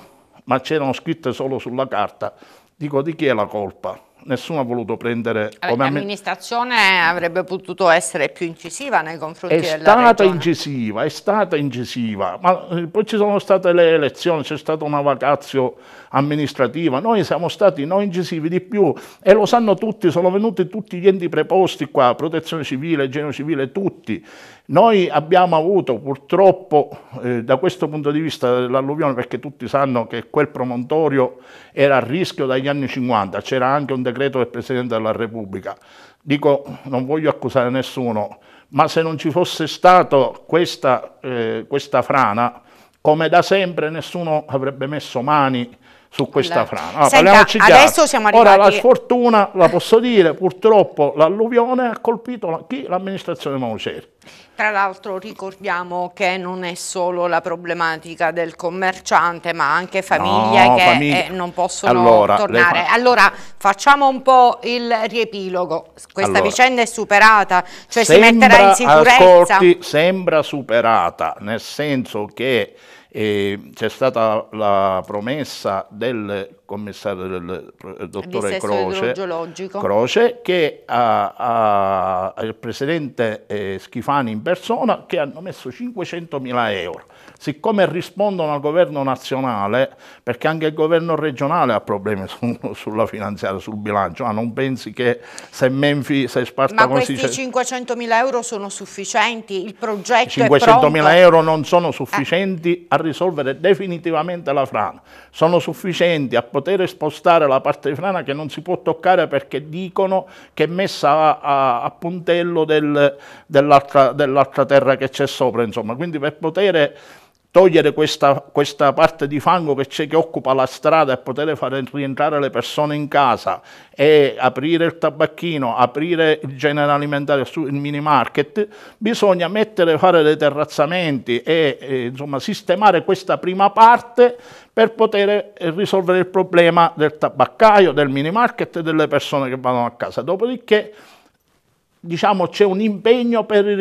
ma c'erano scritte solo sulla carta, dico di chi è la colpa? nessuno ha voluto prendere... come L'amministrazione avrebbe potuto essere più incisiva nei confronti è della È stata incisiva, è stata incisiva, ma eh, poi ci sono state le elezioni, c'è stata una vacazio amministrativa, noi siamo stati noi incisivi di più e lo sanno tutti, sono venuti tutti gli enti preposti qua, protezione civile, genio civile, tutti. Noi abbiamo avuto purtroppo eh, da questo punto di vista dell'alluvione, perché tutti sanno che quel promontorio era a rischio dagli anni 50, c'era anche un decreto del Presidente della Repubblica. Dico, non voglio accusare nessuno, ma se non ci fosse stata questa, eh, questa frana, come da sempre nessuno avrebbe messo mani su questa frana. Allora, ah, Senta, adesso siamo arrivati... Ora la sfortuna, la posso dire, purtroppo l'alluvione ha colpito la, chi? L'amministrazione Mauseri. Tra l'altro ricordiamo che non è solo la problematica del commerciante, ma anche famiglie no, che famiglia. eh, non possono allora, tornare. Allora facciamo un po' il riepilogo. Questa allora, vicenda è superata, cioè si metterà in sicurezza. Ascolti, sembra superata, nel senso che e c'è stata la promessa del commissario, del, dottore Croce, Croce, che ha, ha il presidente eh, Schifani in persona, che hanno messo 500 mila euro siccome rispondono al governo nazionale, perché anche il governo regionale ha problemi su, sulla finanziaria, sul bilancio, ah, non pensi che se Menfi, se Sparta... Ma questi 500 mila euro sono sufficienti? Il progetto 500 mila euro non sono sufficienti eh. a risolvere definitivamente la frana, sono sufficienti a poter spostare la parte di frana che non si può toccare perché dicono che è messa a, a, a puntello del, dell'altra dell terra che c'è sopra, insomma, quindi per poter togliere questa, questa, parte di fango che c'è che occupa la strada e poter fare rientrare le persone in casa e aprire il tabacchino, aprire il genere alimentare il mini market, bisogna mettere, fare dei terrazzamenti e eh, insomma, sistemare questa prima parte per poter risolvere il problema del tabaccaio, del mini market e delle persone che vanno a casa. Dopodiché diciamo, c'è un impegno per il,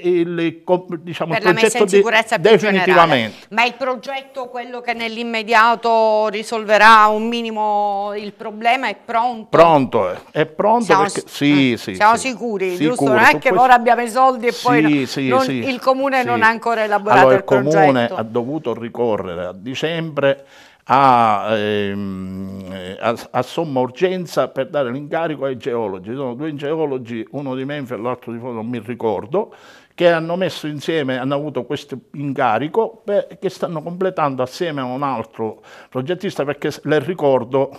il, diciamo, per il progetto di sicurezza definitivamente. Generale. Ma il progetto, quello che nell'immediato risolverà un minimo il problema, è pronto? Pronto, eh. è pronto siamo, perché sì, eh, sì, siamo sì, sicuri, sicuro, giusto? Non è che ora abbiamo i soldi e poi non, il comune non ha ancora elaborato allora, il, il progetto. Il comune ha dovuto ricorrere a dicembre a, ehm, a, a, somma urgenza per dare l'incarico ai geologi. sono due geologi, uno di Menfe e l'altro di Foto, non mi ricordo, che hanno messo insieme, hanno avuto questo incarico per, che stanno completando assieme a un altro progettista perché le ricordo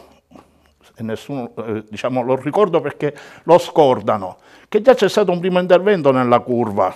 e nessuno eh, diciamo, lo ricordo perché lo scordano, che già c'è stato un primo intervento nella curva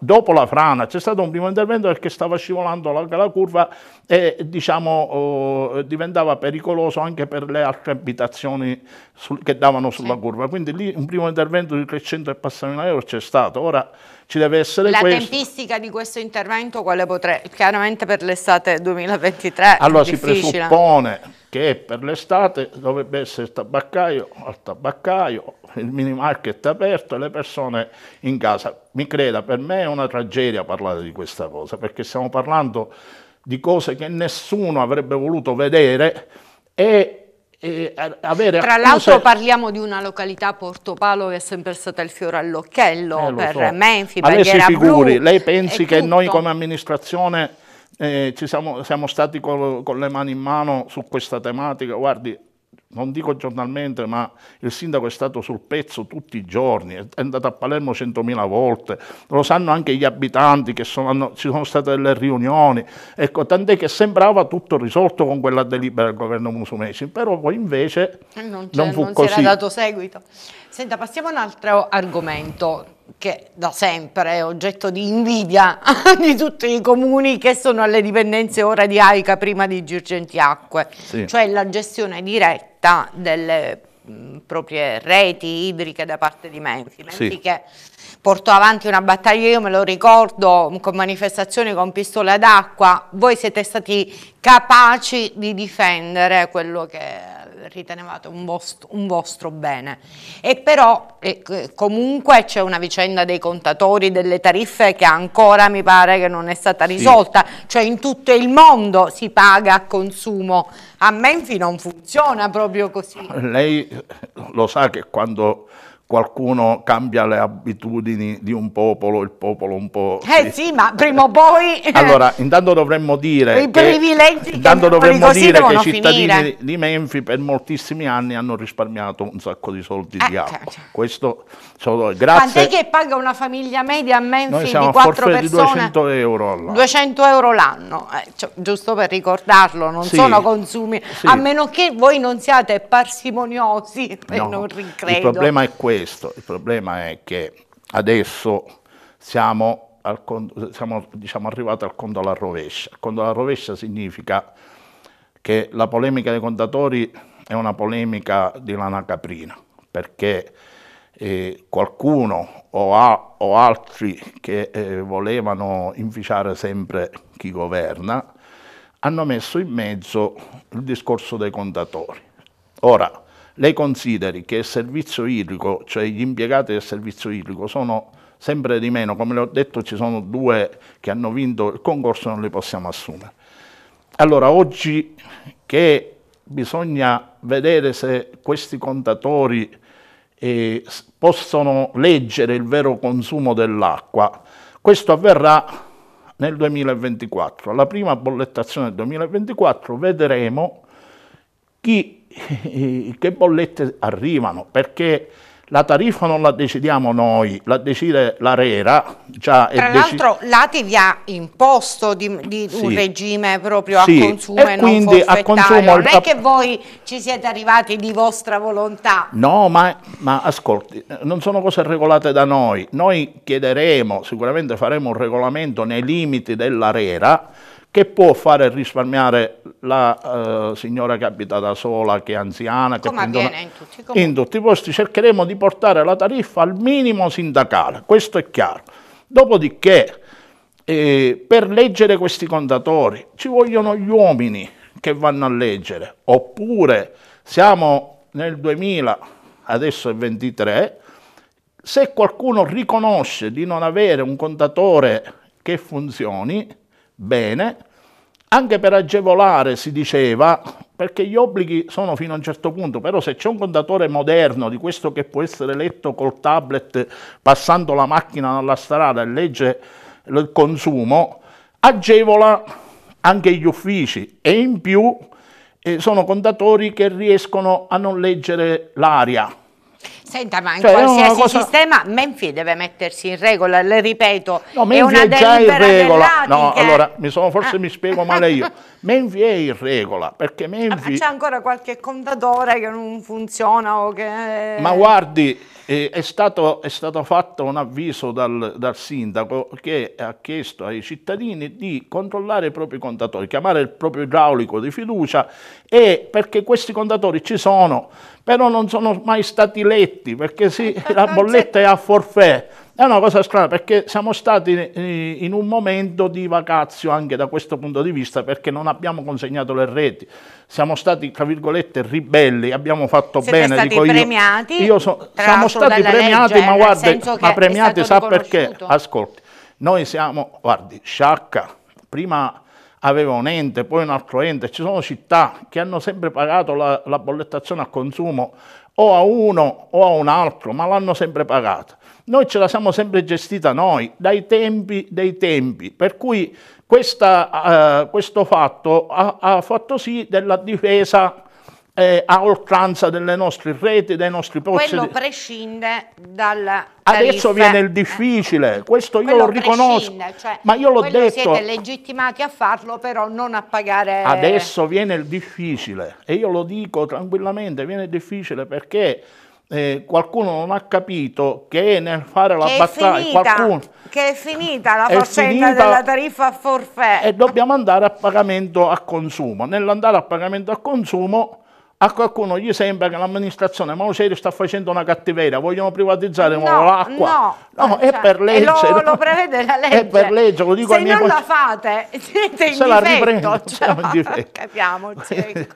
dopo la frana c'è stato un primo intervento perché stava scivolando la, la curva e diciamo, eh, diventava pericoloso anche per le altre abitazioni sul, che davano sulla curva. Quindi lì un primo intervento di 300 e passamila euro c'è stato. Ora ci deve essere la questo. tempistica di questo intervento quale potrebbe, chiaramente per l'estate 2023 Allora si presuppone che per l'estate dovrebbe essere il tabaccaio al tabaccaio, il mini market aperto e le persone in casa. Mi creda, per me è una tragedia parlare di questa cosa, perché stiamo parlando di cose che nessuno avrebbe voluto vedere e eh, avere Tra accuse... l'altro parliamo di una località, Porto Palo che è sempre stata il fiore all'occhiello eh, per so. Menfi, Ma lei figuri, lei pensi che tutto. noi come amministrazione eh, ci siamo, siamo stati col, con le mani in mano su questa tematica? Guardi, non dico giornalmente, ma il sindaco è stato sul pezzo tutti i giorni, è andato a Palermo centomila volte, lo sanno anche gli abitanti che sono, hanno, ci sono state delle riunioni, ecco, tant'è che sembrava tutto risolto con quella delibera del governo Musumeci, però poi invece eh, non, non fu non così. Non si era dato seguito. Senta, passiamo ad un altro argomento che da sempre è oggetto di invidia *laughs* di tutti i comuni che sono alle dipendenze ora di AICA prima di Girgentiacque, sì. cioè la gestione diretta delle mm, proprie reti idriche da parte di Menfi, Menfi sì. che portò avanti una battaglia, io me lo ricordo, con manifestazioni con pistole d'acqua, voi siete stati capaci di difendere quello che ritenevate un vostro, un vostro bene. E però eh, comunque c'è una vicenda dei contatori, delle tariffe che ancora mi pare che non è stata risolta, sì. cioè in tutto il mondo si paga a consumo, a Menfi non funziona proprio così. Lei lo sa che quando qualcuno cambia le abitudini di un popolo, il popolo un po'... Eh sì, ma prima o poi... Eh. Allora, intanto dovremmo dire... I privilegi che, privilegi intanto dovremmo dire che i cittadini finire. di Menfi per moltissimi anni hanno risparmiato un sacco di soldi eh, di acqua. Cioè. Questo sono, grazie... Tant'è che paga una famiglia media a Menfi di 4 persone... di 200 euro all'anno. 200 euro l'anno, eh, cioè, giusto per ricordarlo, non sì, sono consumi... Sì. A meno che voi non siate parsimoniosi, no, non ricredo. Il problema è questo questo, il problema è che adesso siamo, al, siamo diciamo, arrivati al conto alla rovescia. Il conto alla rovescia significa che la polemica dei contatori è una polemica di lana caprina, perché eh, qualcuno o, a, o, altri che eh, volevano inficiare sempre chi governa hanno messo in mezzo il discorso dei contatori. Ora, lei consideri che il servizio idrico, cioè gli impiegati del servizio idrico, sono sempre di meno, come le ho detto ci sono due che hanno vinto il concorso, non li possiamo assumere. Allora oggi che bisogna vedere se questi contatori eh, possono leggere il vero consumo dell'acqua, questo avverrà nel 2024. Alla prima bollettazione del 2024 vedremo chi *laughs* che bollette arrivano, perché la tariffa non la decidiamo noi, la decide l'Arera. Tra l'altro l'ATI vi ha imposto di, di sì. un regime proprio sì. a consumo e, e quindi non a consumo Non è che voi ci siete arrivati di vostra volontà. No, ma, ma ascolti, non sono cose regolate da noi. Noi chiederemo, sicuramente faremo un regolamento nei limiti dell'Arera, che può fare risparmiare la eh, signora che abita da sola, che è anziana. Che Come avviene in tutti i In tutti i posti cercheremo di portare la tariffa al minimo sindacale, questo è chiaro. Dopodiché, eh, per leggere questi contatori ci vogliono gli uomini che vanno a leggere, oppure siamo nel 2000, adesso è 23, se qualcuno riconosce di non avere un contatore che funzioni, bene, anche per agevolare si diceva, perché gli obblighi sono fino a un certo punto, però se c'è un contatore moderno di questo che può essere letto col tablet passando la macchina dalla strada e legge il consumo, agevola anche gli uffici e in più eh, sono contatori che riescono a non leggere l'aria, Senta, ma in cioè, qualsiasi cosa... sistema Menfi deve mettersi in regola, le ripeto, no, Menfi è una è già in regola. No, allora, mi sono, forse ah. mi spiego male io. *laughs* Menfi è in regola, perché Menfi... Ma c'è ancora qualche contatore che non funziona o che... Ma guardi, è stato, è, stato, fatto un avviso dal, dal, sindaco che ha chiesto ai cittadini di controllare i propri contatori, chiamare il proprio idraulico di fiducia e perché questi contatori ci sono, però non sono mai stati letti perché sì, *laughs* la bolletta è a forfè. È una cosa strana perché siamo stati eh, in un momento di vacazio anche da questo punto di vista perché non abbiamo consegnato le reti, siamo stati tra virgolette ribelli, abbiamo fatto Siete bene. Siete stati premiati, io, io so, siamo stati premiati legge, ma guarda, ma premiati sa perché? Ascolti, noi siamo, guardi, sciacca, prima aveva un ente, poi un altro ente, ci sono città che hanno sempre pagato la, la bollettazione a consumo o a uno o a un altro, ma l'hanno sempre pagata. Noi ce la siamo sempre gestita noi, dai tempi dei tempi, per cui questa, eh, questo fatto ha, ha, fatto sì della difesa eh, a oltranza delle nostre reti, dei nostri processi. Quello prescinde dalla tariffa. Adesso viene il difficile, eh, questo io quello lo riconosco, cioè, ma io l'ho detto. Siete legittimati a farlo, però non a pagare... Adesso viene il difficile, e io lo dico tranquillamente, viene difficile perché eh, qualcuno non ha capito che nel fare la che battaglia finita, qualcuno, che è finita la faccenda della tariffa a forfè e dobbiamo andare a pagamento a consumo. Nell'andare a pagamento a consumo a qualcuno gli sembra che l'amministrazione Mauserio sta facendo una cattiveria, vogliono privatizzare no, l'acqua. No, eh, no cioè, è per legge. Lo, lo, prevede la legge. È per legge, lo dico se ai non la fate, *laughs* siete in se La riprendo, *laughs* cioè, capiamoci. *laughs*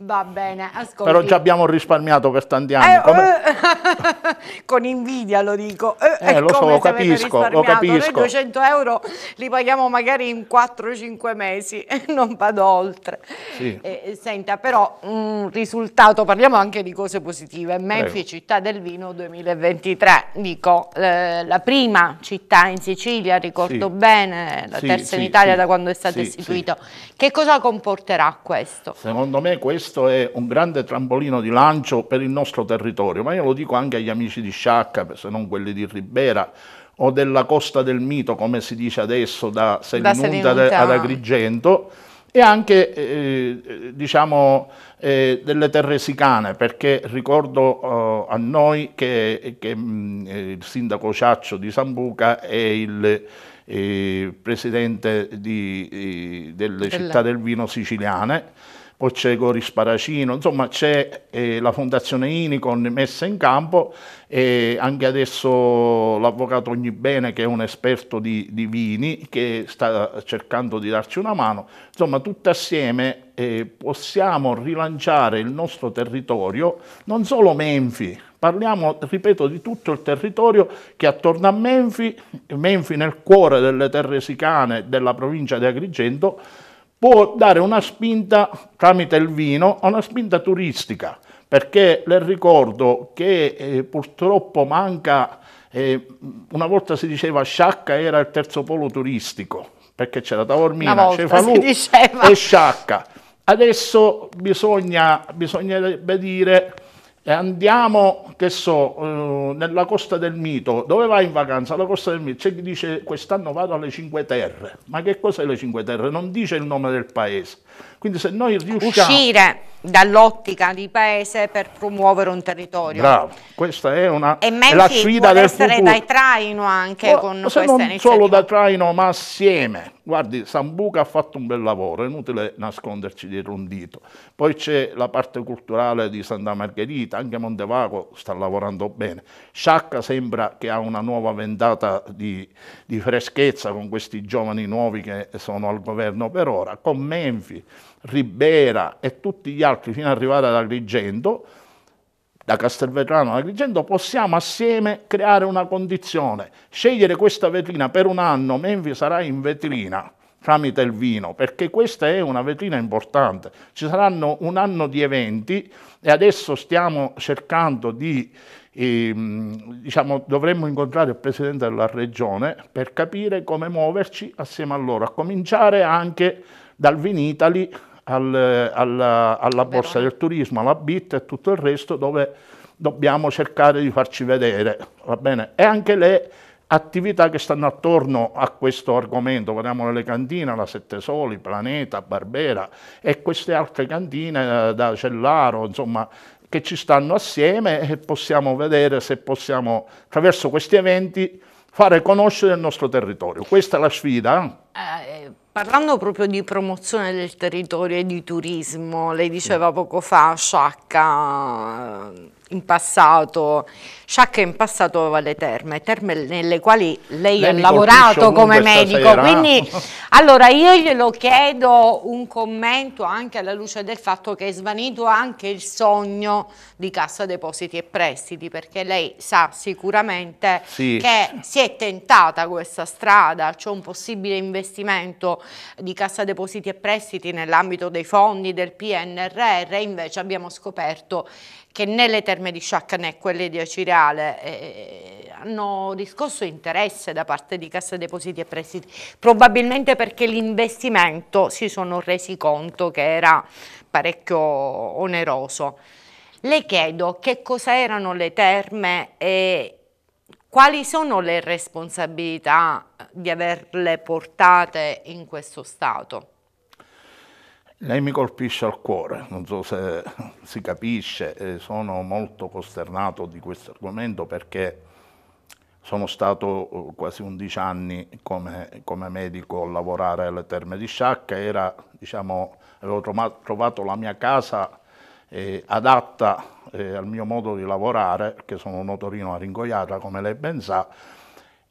Va bene, ascolti. Però già abbiamo risparmiato per tanti anni. Eh, eh, *laughs* con invidia lo dico. Eh, eh lo so, lo capisco, lo capisco. Noi 200 euro li paghiamo magari in 4-5 mesi, *laughs* non vado oltre. Sì. Eh, eh, senta, però un mm, risultato, parliamo anche di cose positive. Memphis, Prego. città del vino 2023, dico, eh, la prima città in Sicilia, ricordo sì. bene, la sì, terza in Italia da quando è stato istituito. Che cosa comporterà questo? Secondo me questo questo è un grande trampolino di lancio per il nostro territorio, ma io lo dico anche agli amici di Sciacca, se non quelli di Ribera, o della Costa del Mito, come si dice adesso, da Selinunta, ad Agrigento, e anche eh, eh, diciamo, eh, delle terre sicane, perché ricordo eh, a noi che, che mh, mm, eh, il sindaco Ciaccio di Sambuca è il eh, presidente di, di, delle città del vino siciliane, poi c'è Goris Paracino, insomma c'è eh, la Fondazione Inicon messa in campo e anche adesso l'avvocato Ognibene che è un esperto di, di, vini che sta cercando di darci una mano, insomma tutti assieme eh, possiamo rilanciare il nostro territorio, non solo Menfi, Parliamo, ripeto, di tutto il territorio che attorno a Menfi, Menfi nel cuore delle terre sicane della provincia di Agrigento, può dare una spinta tramite il vino, una spinta turistica, perché le ricordo che eh, purtroppo manca, eh, una volta si diceva Sciacca era il terzo polo turistico, perché c'era Taormina, Cefalù e Sciacca. Adesso bisogna, bisognerebbe dire e andiamo, che so, eh, nella Costa del Mito, dove vai in vacanza? Alla Costa del Mito, c'è chi dice quest'anno vado alle Cinque Terre, ma che cos'è le Cinque Terre? Non dice il nome del paese. Quindi se noi riusciamo... Uscire dall'ottica di paese per promuovere un territorio. Bravo, questa è, una, e è la sfida del futuro. E essere dai traino anche o, oh, con se questa non solo da traino, ma assieme, guardi, Sambuca ha fatto un bel lavoro, è inutile nasconderci dietro un dito. Poi c'è la parte culturale di Santa Margherita, anche Montevago sta lavorando bene. Sciacca sembra che ha una nuova ventata di, di freschezza con questi giovani nuovi che sono al governo per ora, con Menfi, Ribera e tutti gli altri fino ad arrivare ad Agrigento, da Castelvetrano ad Agrigento, possiamo assieme creare una condizione, scegliere questa vetrina per un anno, Menvi sarà in vetrina tramite il vino, perché questa è una vetrina importante. Ci saranno un anno di eventi e adesso stiamo cercando di, ehm, diciamo, dovremmo incontrare il Presidente della Regione per capire come muoverci assieme a loro, a cominciare anche dal Vinitali al, alla, alla borsa del turismo, alla BIT e tutto il resto dove dobbiamo cercare di farci vedere, va bene? E anche le attività che stanno attorno a questo argomento, parliamo delle cantine, la Sette Soli, Planeta, Barbera e queste altre cantine eh, da Cellaro, insomma, che ci stanno assieme e possiamo vedere se possiamo, attraverso questi eventi, fare conoscere il nostro territorio. Questa è la sfida. Eh, eh, eh Parlando proprio di promozione del territorio e di turismo, lei diceva poco fa, Sciacca in passato, Sciacca in passato aveva le terme, terme nelle quali lei, lei ha lavorato come medico, quindi *laughs* allora io glielo chiedo un commento anche alla luce del fatto che è svanito anche il sogno di Cassa Depositi e Prestiti, perché lei sa sicuramente sì. che si è tentata questa strada, c'è cioè un possibile investimento di Cassa Depositi e Prestiti nell'ambito dei fondi del PNRR, invece abbiamo scoperto che né le terme di Sciacca né quelle di Acireale eh, hanno riscosso interesse da parte di Cassa Depositi e Prestiti, probabilmente perché l'investimento si sono resi conto che era parecchio oneroso. Le chiedo che cosa erano le terme e quali sono le responsabilità di averle portate in questo stato? Lei mi colpisce al cuore, non so se *laughs* si capisce, sono molto costernato di questo argomento perché sono stato oh, quasi 11 anni come, come medico a lavorare alle terme di Sciacca, Era, diciamo, avevo trovato la mia casa eh, adatta eh, al mio modo di lavorare, perché sono un otorino a Ringoiata, come lei ben sa,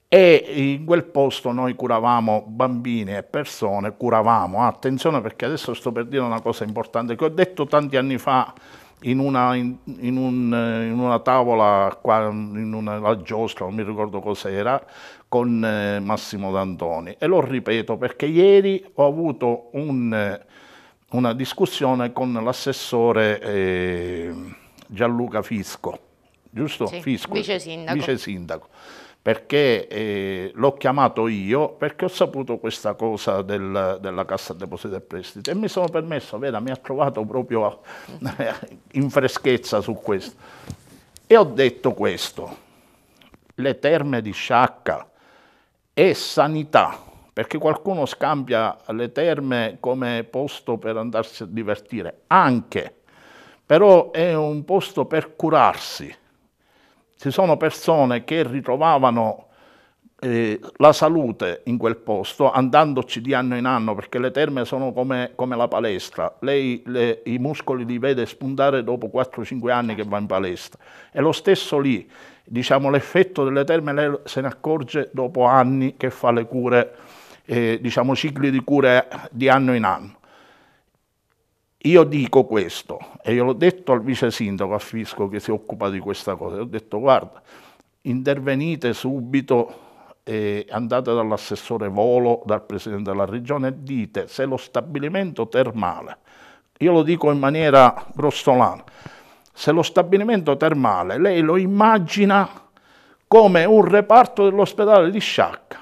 e in quel posto noi curavamo bambini e persone, curavamo, attenzione perché adesso sto per dire una cosa importante che ho detto tanti anni fa in una, in, in un, eh, in una tavola, qua, in una la giostra, non mi ricordo cos'era, con eh, Massimo D'Antoni e lo ripeto perché ieri ho avuto un, eh, una discussione con l'assessore eh, Gianluca Fisco, giusto? Sì, Fisco, vice sindaco. Vice sindaco perché eh, l'ho chiamato io, perché ho saputo questa cosa del, della Cassa Deposito e Prestiti e mi sono permesso, Vera mi ha trovato proprio *laughs* in freschezza su questo. E ho detto questo, le terme di Sciacca e sanità, perché qualcuno scambia le terme come posto per andarsi a divertire, anche, però è un posto per curarsi, ci sono persone che ritrovavano eh, la salute in quel posto, andandoci di anno in anno, perché le terme sono come, come la palestra. Lei le, i muscoli li vede spuntare dopo 4-5 anni che va in palestra. E lo stesso lì, diciamo, l'effetto delle terme lei se ne accorge dopo anni che fa le cure, eh, diciamo, cicli di cure di anno in anno. Io dico questo, e io l'ho detto al vice sindaco a Fisco che si occupa di questa cosa, ho detto guarda, intervenite subito, eh, andate dall'assessore Volo, dal presidente della regione e dite se lo stabilimento termale, io lo dico in maniera grossolana, se lo stabilimento termale lei lo immagina come un reparto dell'ospedale di Sciacca,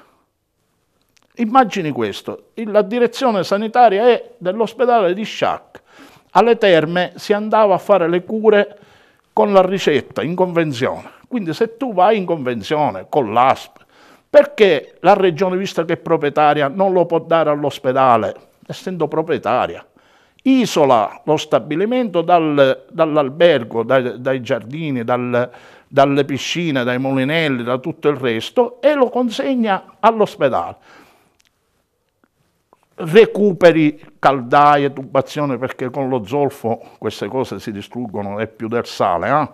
immagini questo, la direzione sanitaria è dell'ospedale di Sciacca, alle terme si andava a fare le cure con la ricetta in convenzione. Quindi se tu vai in convenzione con l'ASP, perché la regione, visto che è proprietaria, non lo può dare all'ospedale, essendo proprietaria? Isola lo stabilimento dal, dall'albergo, dai, dai giardini, dal, dalle piscine, dai mulinelli, da tutto il resto e lo consegna all'ospedale recuperi caldaie, tubazione, perché con lo zolfo queste cose si distruggono, è più del sale. Eh?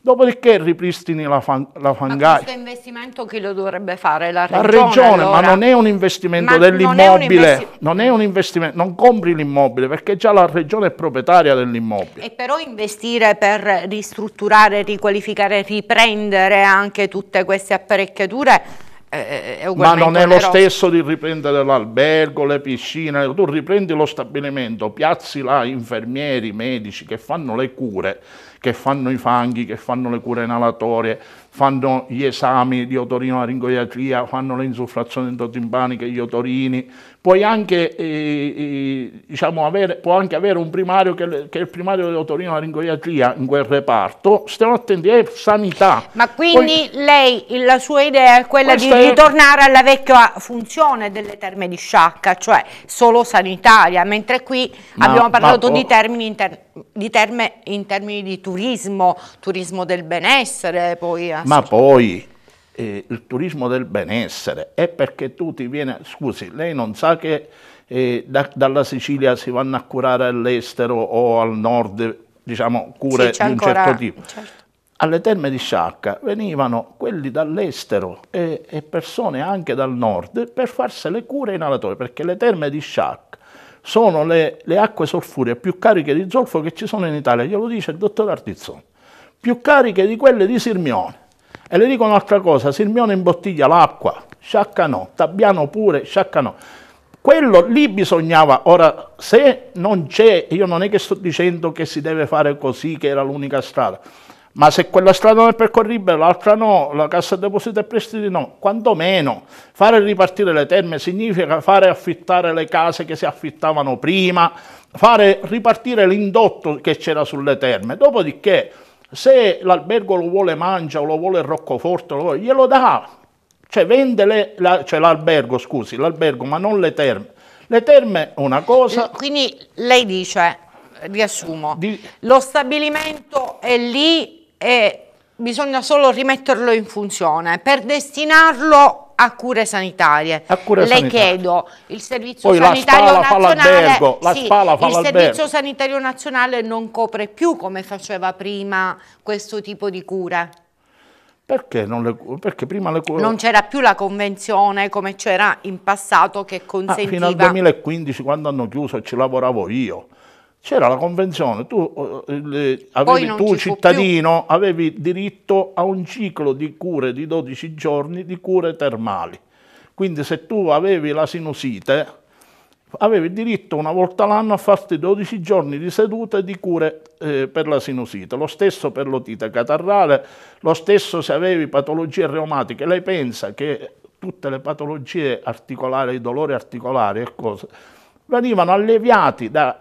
Dopodiché ripristini la, fan, la fangaia. Ma questo investimento chi lo dovrebbe fare? La regione, la regione allora. ma non è un investimento dell'immobile, non, non, è un investimento, non compri l'immobile perché già la regione è proprietaria dell'immobile. E però investire per ristrutturare, riqualificare, riprendere anche tutte queste apparecchiature è, è Ma non è lo stesso di riprendere l'albergo, le piscine, tu riprendi lo stabilimento, piazzi là infermieri, medici che fanno le cure, che fanno i fanghi, che fanno le cure inalatorie, fanno gli esami di otorino-laringoiatria, fanno le insufflazioni endotimpaniche, gli otorini, puoi anche, eh, eh, diciamo, avere, può anche avere un primario che, che è il primario di otorino-laringoiatria in quel reparto, stiamo attenti, è sanità. Ma quindi Poi, lei, la sua idea è quella di ritornare alla vecchia funzione delle terme di sciacca, cioè solo sanitaria, mentre qui ma, abbiamo parlato ma, di, termini di terme in termini di turismo, turismo del benessere. Poi, eh, ma poi eh, il turismo del benessere è perché tu ti vieni, scusi, lei non sa che eh, da, dalla Sicilia si vanno a curare all'estero o al nord, diciamo cure sì, di un certo ancora, certo tipo. Certo alle terme di Sciacca venivano quelli dall'estero e, e, persone anche dal nord per farsi le cure inalatorie, perché le terme di Sciacca sono le, le acque solfuree più cariche di zolfo che ci sono in Italia, glielo dice il dottor Artizzone, più cariche di quelle di Sirmione. E le dico un'altra cosa, Sirmione imbottiglia l'acqua, Sciacca no, Tabiano pure, Sciacca no. Quello lì bisognava, ora se non c'è, io non è che sto dicendo che si deve fare così, che era l'unica strada, ma se quella strada non è percorribile, l'altra no, la cassa deposito e prestiti no, quantomeno fare ripartire le terme significa fare affittare le case che si affittavano prima, fare ripartire l'indotto che c'era sulle terme, dopodiché se l'albergo lo vuole Mangia o lo vuole Roccoforte, lo vuole, glielo dà, cioè vende le, la, cioè l'albergo, scusi, l'albergo ma non le terme. Le terme è una cosa... Quindi lei dice, riassumo, di... lo stabilimento è lì e bisogna solo rimetterlo in funzione per destinarlo a cure sanitarie. A cure Le sanitarie. chiedo, il servizio Poi sanitario la spala nazionale, la sì, spala il servizio sanitario nazionale non copre più come faceva prima questo tipo di cure? Perché, le, perché prima le cure... Non c'era più la convenzione come c'era in passato che consentiva... Ah, fino al 2015 quando hanno chiuso ci lavoravo io c'era la convenzione, tu, eh, avevi, tu cittadino avevi diritto a un ciclo di cure di 12 giorni di cure termali, quindi se tu avevi la sinusite avevi diritto una volta l'anno a farti 12 giorni di sedute di cure eh, per la sinusite, lo stesso per l'otite catarrale, lo stesso se avevi patologie reumatiche, lei pensa che tutte le patologie articolari, i dolori articolari e cose, venivano alleviati da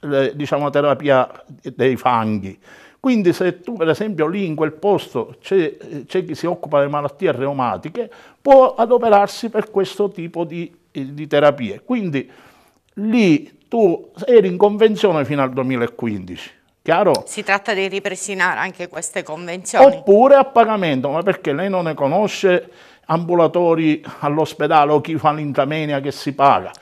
eh, diciamo, terapia dei fanghi. Quindi se tu per esempio lì in quel posto c'è, chi si occupa delle malattie reumatiche, può adoperarsi per questo tipo di, di terapie. Quindi lì tu eri in convenzione fino al 2015. Chiaro? Si tratta di ripristinare anche queste convenzioni. Oppure a pagamento, ma perché lei non ne conosce ambulatori all'ospedale o chi fa l'intamenia che si paga.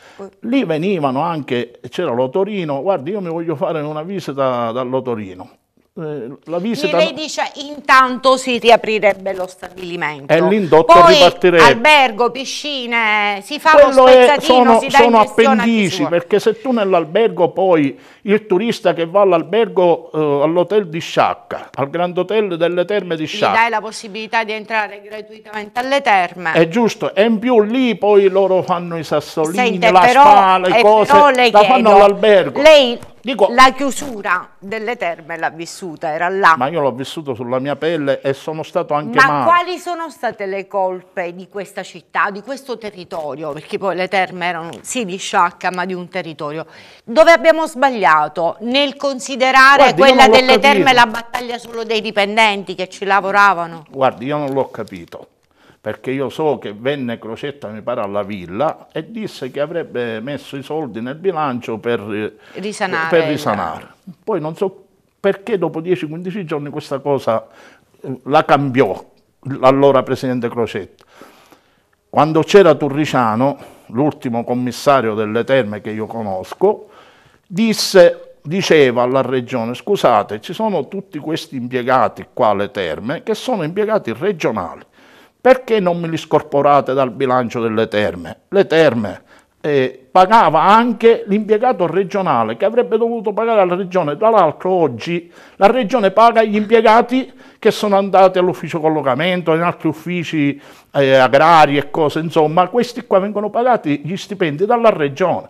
Lì venivano anche, c'era l'otorino, guardi io mi voglio fare una visita dall'otorino. Eh, la visita... Lei dice intanto si riaprirebbe lo stabilimento. E l'indotto Poi, ripartirebbe. albergo, piscine, si fa Quello lo è, sono, sono appendici, perché se tu nell'albergo poi il turista che va all'albergo, eh, all'hotel di Sciacca, al Grand Hotel delle Terme di Sciacca... Gli dai la possibilità di entrare gratuitamente alle terme. È giusto, e in più lì poi loro fanno i sassolini, Sente, la però, spala, le cose, la chiedo, fanno all'albergo. Lei Dico, la chiusura delle terme l'ha vissuta, era là. Ma io l'ho vissuto sulla mia pelle e sono stato anche ma male. Ma quali sono state le colpe di questa città, di questo territorio? Perché poi le terme erano sì di sciacca, ma di un territorio. Dove abbiamo sbagliato nel considerare Guardi, quella delle capito. terme la battaglia solo dei dipendenti che ci lavoravano? Guardi, io non l'ho capito perché io so che venne Crocetta, mi pare, alla villa e disse che avrebbe messo i soldi nel bilancio per eh, risanare. Per risanare. Poi non so perché dopo 10-15 giorni questa cosa eh, la cambiò l'allora presidente Crocetta. Quando c'era Turriciano, l'ultimo commissario delle terme che io conosco, disse, diceva alla regione, scusate, ci sono tutti questi impiegati qua alle terme che sono impiegati regionali perché non me li scorporate dal bilancio delle terme? Le terme eh, pagava anche l'impiegato regionale che avrebbe dovuto pagare alla regione. Tra l'altro oggi la regione paga gli impiegati che sono andati all'ufficio collocamento, in altri uffici eh, agrari e cose, insomma, questi qua vengono pagati gli stipendi dalla regione.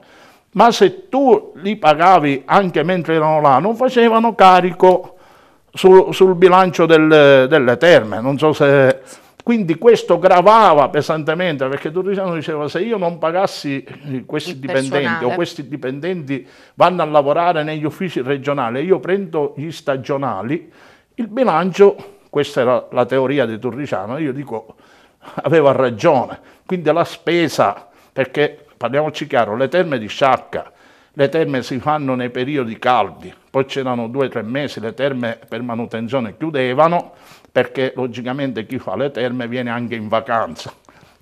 Ma se tu li pagavi anche mentre erano là, non facevano carico sul, sul bilancio del, delle terme. Non so se quindi questo gravava pesantemente perché Torrigiano diceva se io non pagassi eh, questi Il dipendenti personale. o questi dipendenti vanno a lavorare negli uffici regionali e io prendo gli stagionali, il bilancio, questa era la teoria di Torrigiano, io dico aveva ragione, quindi la spesa, perché parliamoci chiaro, le terme di sciacca, le terme si fanno nei periodi caldi, poi c'erano due o tre mesi, le terme per manutenzione chiudevano, perché logicamente chi fa le terme viene anche in vacanza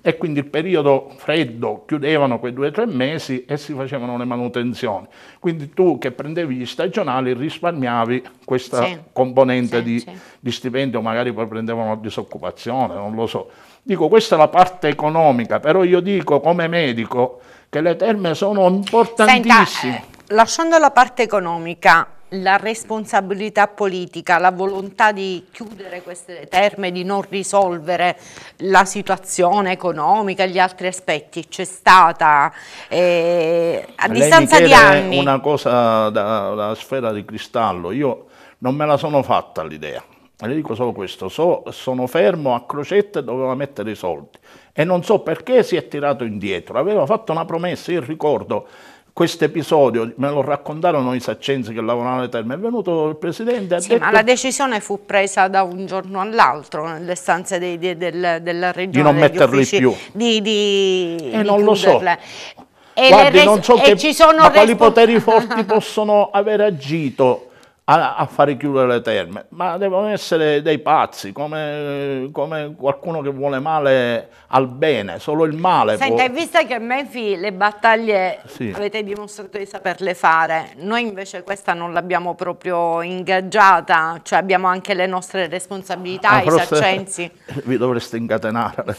e quindi il periodo freddo chiudevano quei due o tre mesi e si facevano le manutenzioni. Quindi tu che prendevi gli stagionali risparmiavi questa sì, componente sì, di, sì. di, stipendio, magari poi prendevano la disoccupazione, non lo so. Dico, questa è la parte economica, però io dico come medico che le terme sono importantissime. Senta, eh, lasciando la parte economica, la responsabilità politica, la volontà di chiudere queste terme, di non risolvere la situazione economica, e gli altri aspetti, c'è stata eh, a Lei distanza di anni. una cosa dalla da, sfera di cristallo, io non me la sono fatta l'idea. Le dico solo questo, so, sono fermo a crocette, doveva mettere i soldi e non so perché si è tirato indietro, aveva fatto una promessa, io ricordo questo episodio, me lo raccontarono i saccensi che lavoravano alle terme, è venuto il presidente e ha sì, detto... ma la decisione fu presa da un giorno all'altro nelle stanze dei, dei, del, della regione. Di non metterli uffici, più. Di, di, e eh, di non lo so. E, Guardi, non so che, ma quali poteri forti *laughs* possono aver agito a, a fare chiudere le terme, ma devono essere dei pazzi, come, come qualcuno che vuole male al bene, solo il male. Senta, può... vista che a Menfi le battaglie sì. avete dimostrato di saperle fare, noi invece questa non l'abbiamo proprio ingaggiata, cioè abbiamo anche le nostre responsabilità, ah, i sarcensi. *laughs* Vi dovreste incatenare. *laughs*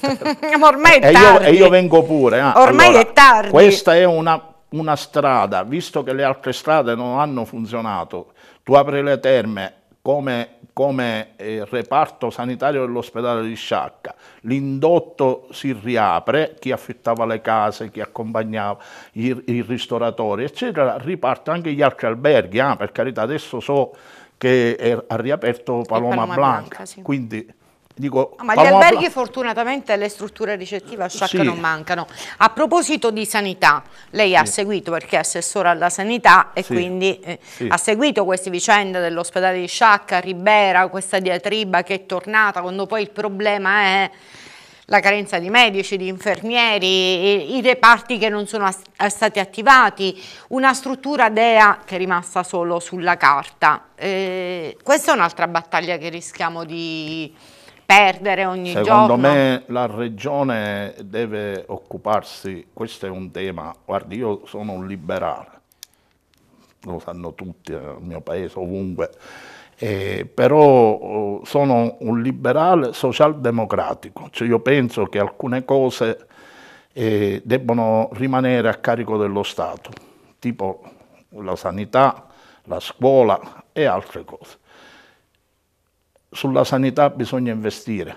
Ma ormai è tardi. E io, e io vengo pure. Ah, ormai allora, è tardi. Questa è una una strada, visto che le altre strade non hanno funzionato tu apri le terme come, come eh, reparto sanitario dell'ospedale di Sciacca, l'indotto si riapre, chi affittava le case, chi accompagnava i, i ristoratori, eccetera, ripartono anche gli altri alberghi, ah, per carità adesso so che ha riaperto Paloma, Paloma Blanca, Blanca sì. quindi Dico, ah, ma gli alberghi a... fortunatamente le strutture ricettive a Sciacca sì. non mancano. A proposito di sanità, lei sì. ha seguito perché è assessore alla sanità e sì. quindi eh, ha seguito queste vicende dell'ospedale di Sciacca, Ribera, questa diatriba che è tornata quando poi il problema è la carenza di medici, di infermieri, i reparti che non sono eh, stati attivati, una struttura DEA che è rimasta solo sulla carta. Eh, questa è un'altra battaglia che rischiamo di, perdere ogni Secondo giorno. Secondo me la regione deve occuparsi, questo è un tema, guardi io sono un liberale, lo sanno tutti nel eh, mio paese, ovunque, eh, però oh, sono un liberale socialdemocratico, cioè io penso che alcune cose eh, debbono rimanere a carico dello Stato, tipo la sanità, la scuola e altre cose sulla sanità bisogna investire,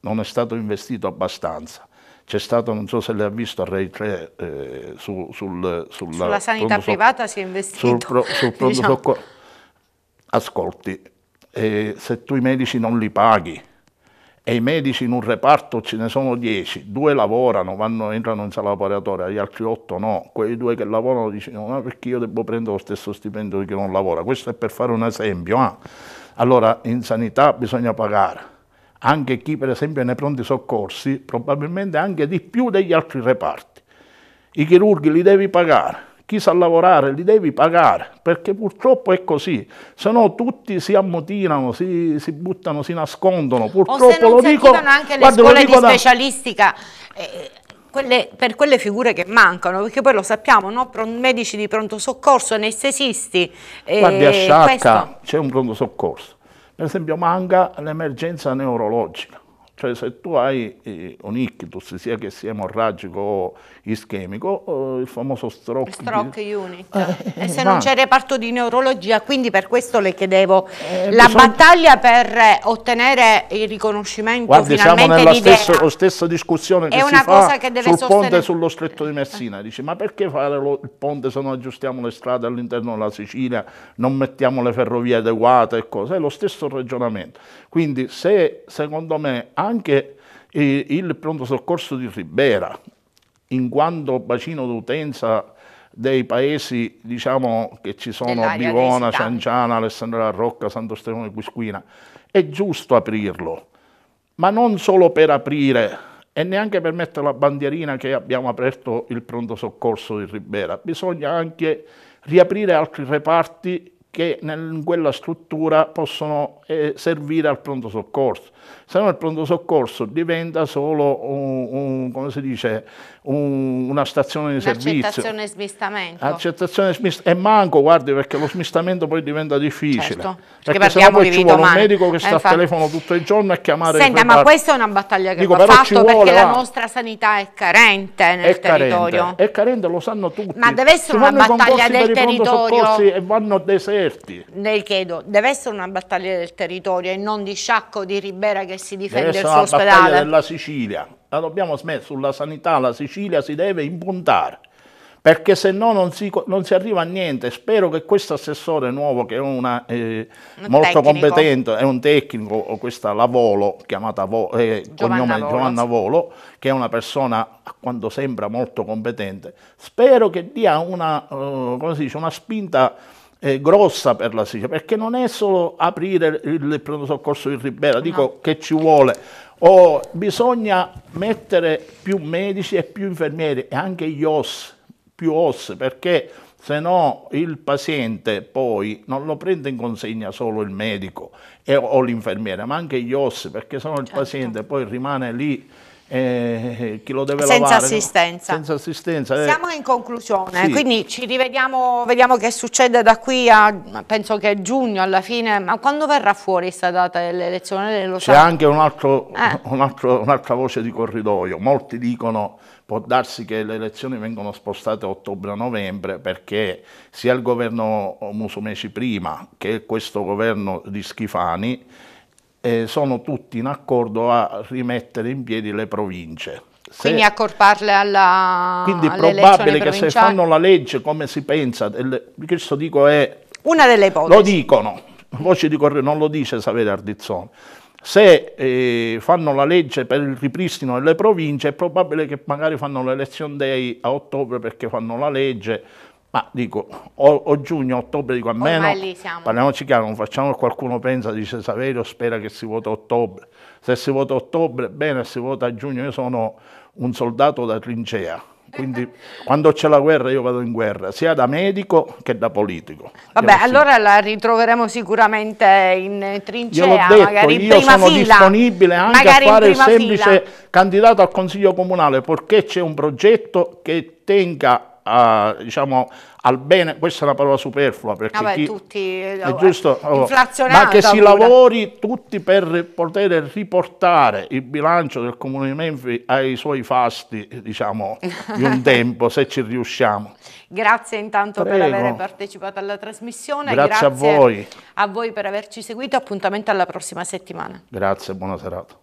non è stato investito abbastanza. C'è stato, non so se l'ha visto, a Rai 3, eh, su, sul, sulla, sulla, sanità privata si è investito. Sul pro, sul diciamo. so, ascolti, eh, se tu i medici non li paghi, e i medici in un reparto ce ne sono 10, due lavorano, vanno, entrano in sala operatoria, gli altri 8 no, quei due che lavorano dicono ma perché io devo prendere lo stesso stipendio di chi non lavora, questo è per fare un esempio. Ah allora in sanità bisogna pagare anche chi per esempio è nei pronti soccorsi, probabilmente anche di più degli altri reparti. I chirurghi li devi pagare, chi sa lavorare li devi pagare, perché purtroppo è così, se no tutti si ammutinano, si, si buttano, si nascondono, purtroppo o se non lo si dico... anche le guarda, scuole di specialistica, eh, quelle, per quelle figure che mancano, perché poi lo sappiamo, no? medici di pronto soccorso, anestesisti. Eh, Guardi, a Sciacca c'è un pronto soccorso, per esempio manca l'emergenza neurologica, cioè se tu hai eh, un ictus, sia che sia emorragico o ischemico, eh, il famoso stroke... Stroke di... unit. Eh, e eh, eh, se ma... Eh, non c'è reparto di neurologia, quindi per questo le chiedevo la bisogna... battaglia per ottenere il riconoscimento Guardi, finalmente siamo nella di la stessa discussione che è una cosa che deve sul sostenere... ponte sullo stretto di Messina. Dice, ma perché fare lo, il ponte se non aggiustiamo le strade all'interno della Sicilia, non mettiamo le ferrovie adeguate e cose? È lo stesso ragionamento. Quindi se, secondo me, anche anche eh, il pronto soccorso di Ribera, in quanto bacino d'utenza dei paesi diciamo, che ci sono, Bivona, Cianciana, Alessandria la Rocca, Santo Stefano di Quisquina, è giusto aprirlo, ma non solo per aprire e neanche per mettere la bandierina che abbiamo aperto il pronto soccorso di Ribera, bisogna anche riaprire altri reparti che in quella struttura possono eh, servire al pronto soccorso. Se no il pronto soccorso diventa solo un, un, dice, un, una stazione di servizio. Accettazione e smistamento. e manco, guardi, perché lo smistamento poi diventa difficile. Certo. Perché, perché se no ci vuole umano. un medico che eh, sta infatti. al telefono tutto il giorno a chiamare Senta, ma questa è una battaglia che Dico, va fatta perché va. la nostra sanità è carente nel è territorio. Carente. È carente, lo sanno tutti. Ma deve essere una battaglia del territorio. E vanno deserti. Ne chiedo, deve essere una battaglia del territorio e non di sciacco, di ribello Matera che si difende il suo ospedale. Adesso la della Sicilia, la dobbiamo smettere, sulla sanità la Sicilia si deve impuntare, perché se no non si, non si arriva a niente. Spero che questo assessore nuovo, che è una, eh, un molto tecnico. competente, è un tecnico, questa Lavolo, chiamata Vo, eh, Giovanna, Volo. Giovanna Volo, che è una persona a quanto sembra molto competente, spero che dia una, uh, dice, una spinta eh, grossa per la Sicilia, perché non è solo aprire il pronto soccorso di Ribera, dico no. che ci vuole, oh, bisogna mettere più medici e più infermieri e anche gli OS, più OS, perché se no il paziente poi non lo prende in consegna solo il medico e, o l'infermiera, ma anche gli OS, perché se no il certo. paziente poi rimane lì eh, chi lo deve senza lavare, assistenza. No? Senza assistenza. Eh. Siamo in conclusione, sì. quindi ci rivediamo, vediamo che succede da qui a, penso che giugno alla fine, ma quando verrà fuori questa data dell'elezione? Lo C'è anche eh. *laughs* un'altra eh. un un voce di corridoio, molti dicono può darsi che le elezioni vengano spostate a ottobre-novembre a perché sia il governo Musumeci prima che questo governo di Schifani eh, sono tutti in accordo a rimettere in piedi le province. Se, quindi accorparle alla Quindi è probabile che se fanno la legge come si pensa, delle, questo dico è... Una delle ipotesi. Lo dicono, voce di correo, non lo dice Savere Ardizzone. Se eh, fanno la legge per il ripristino delle province è probabile che magari fanno l'elezione day a ottobre perché fanno la legge, ma dico, o, o giugno, ottobre, dico almeno, parliamoci chiaro, non facciamo che qualcuno pensa, dice Saverio spera che si vota ottobre. Se si vota ottobre, bene, se si vota a giugno, io sono un soldato da trincea. Quindi *laughs* quando c'è la guerra io vado in guerra, sia da medico che da politico. Vabbè, io allora sì. la ritroveremo sicuramente in trincea, io detto, magari in prima fila. Io sono disponibile anche a fare il semplice fila. candidato al Consiglio Comunale, perché c'è un progetto che tenga a, diciamo, al bene, questa è una parola superflua perché Vabbè, chi, tutti, è oh, giusto, oh, ma che si pure. lavori tutti per poter riportare il bilancio del Comune di Menfi ai suoi fasti, diciamo, di un *laughs* tempo, se ci riusciamo. Grazie intanto Prego. per aver partecipato alla trasmissione, grazie, grazie a voi. A voi per averci seguito, appuntamento alla prossima settimana. Grazie, buona serata.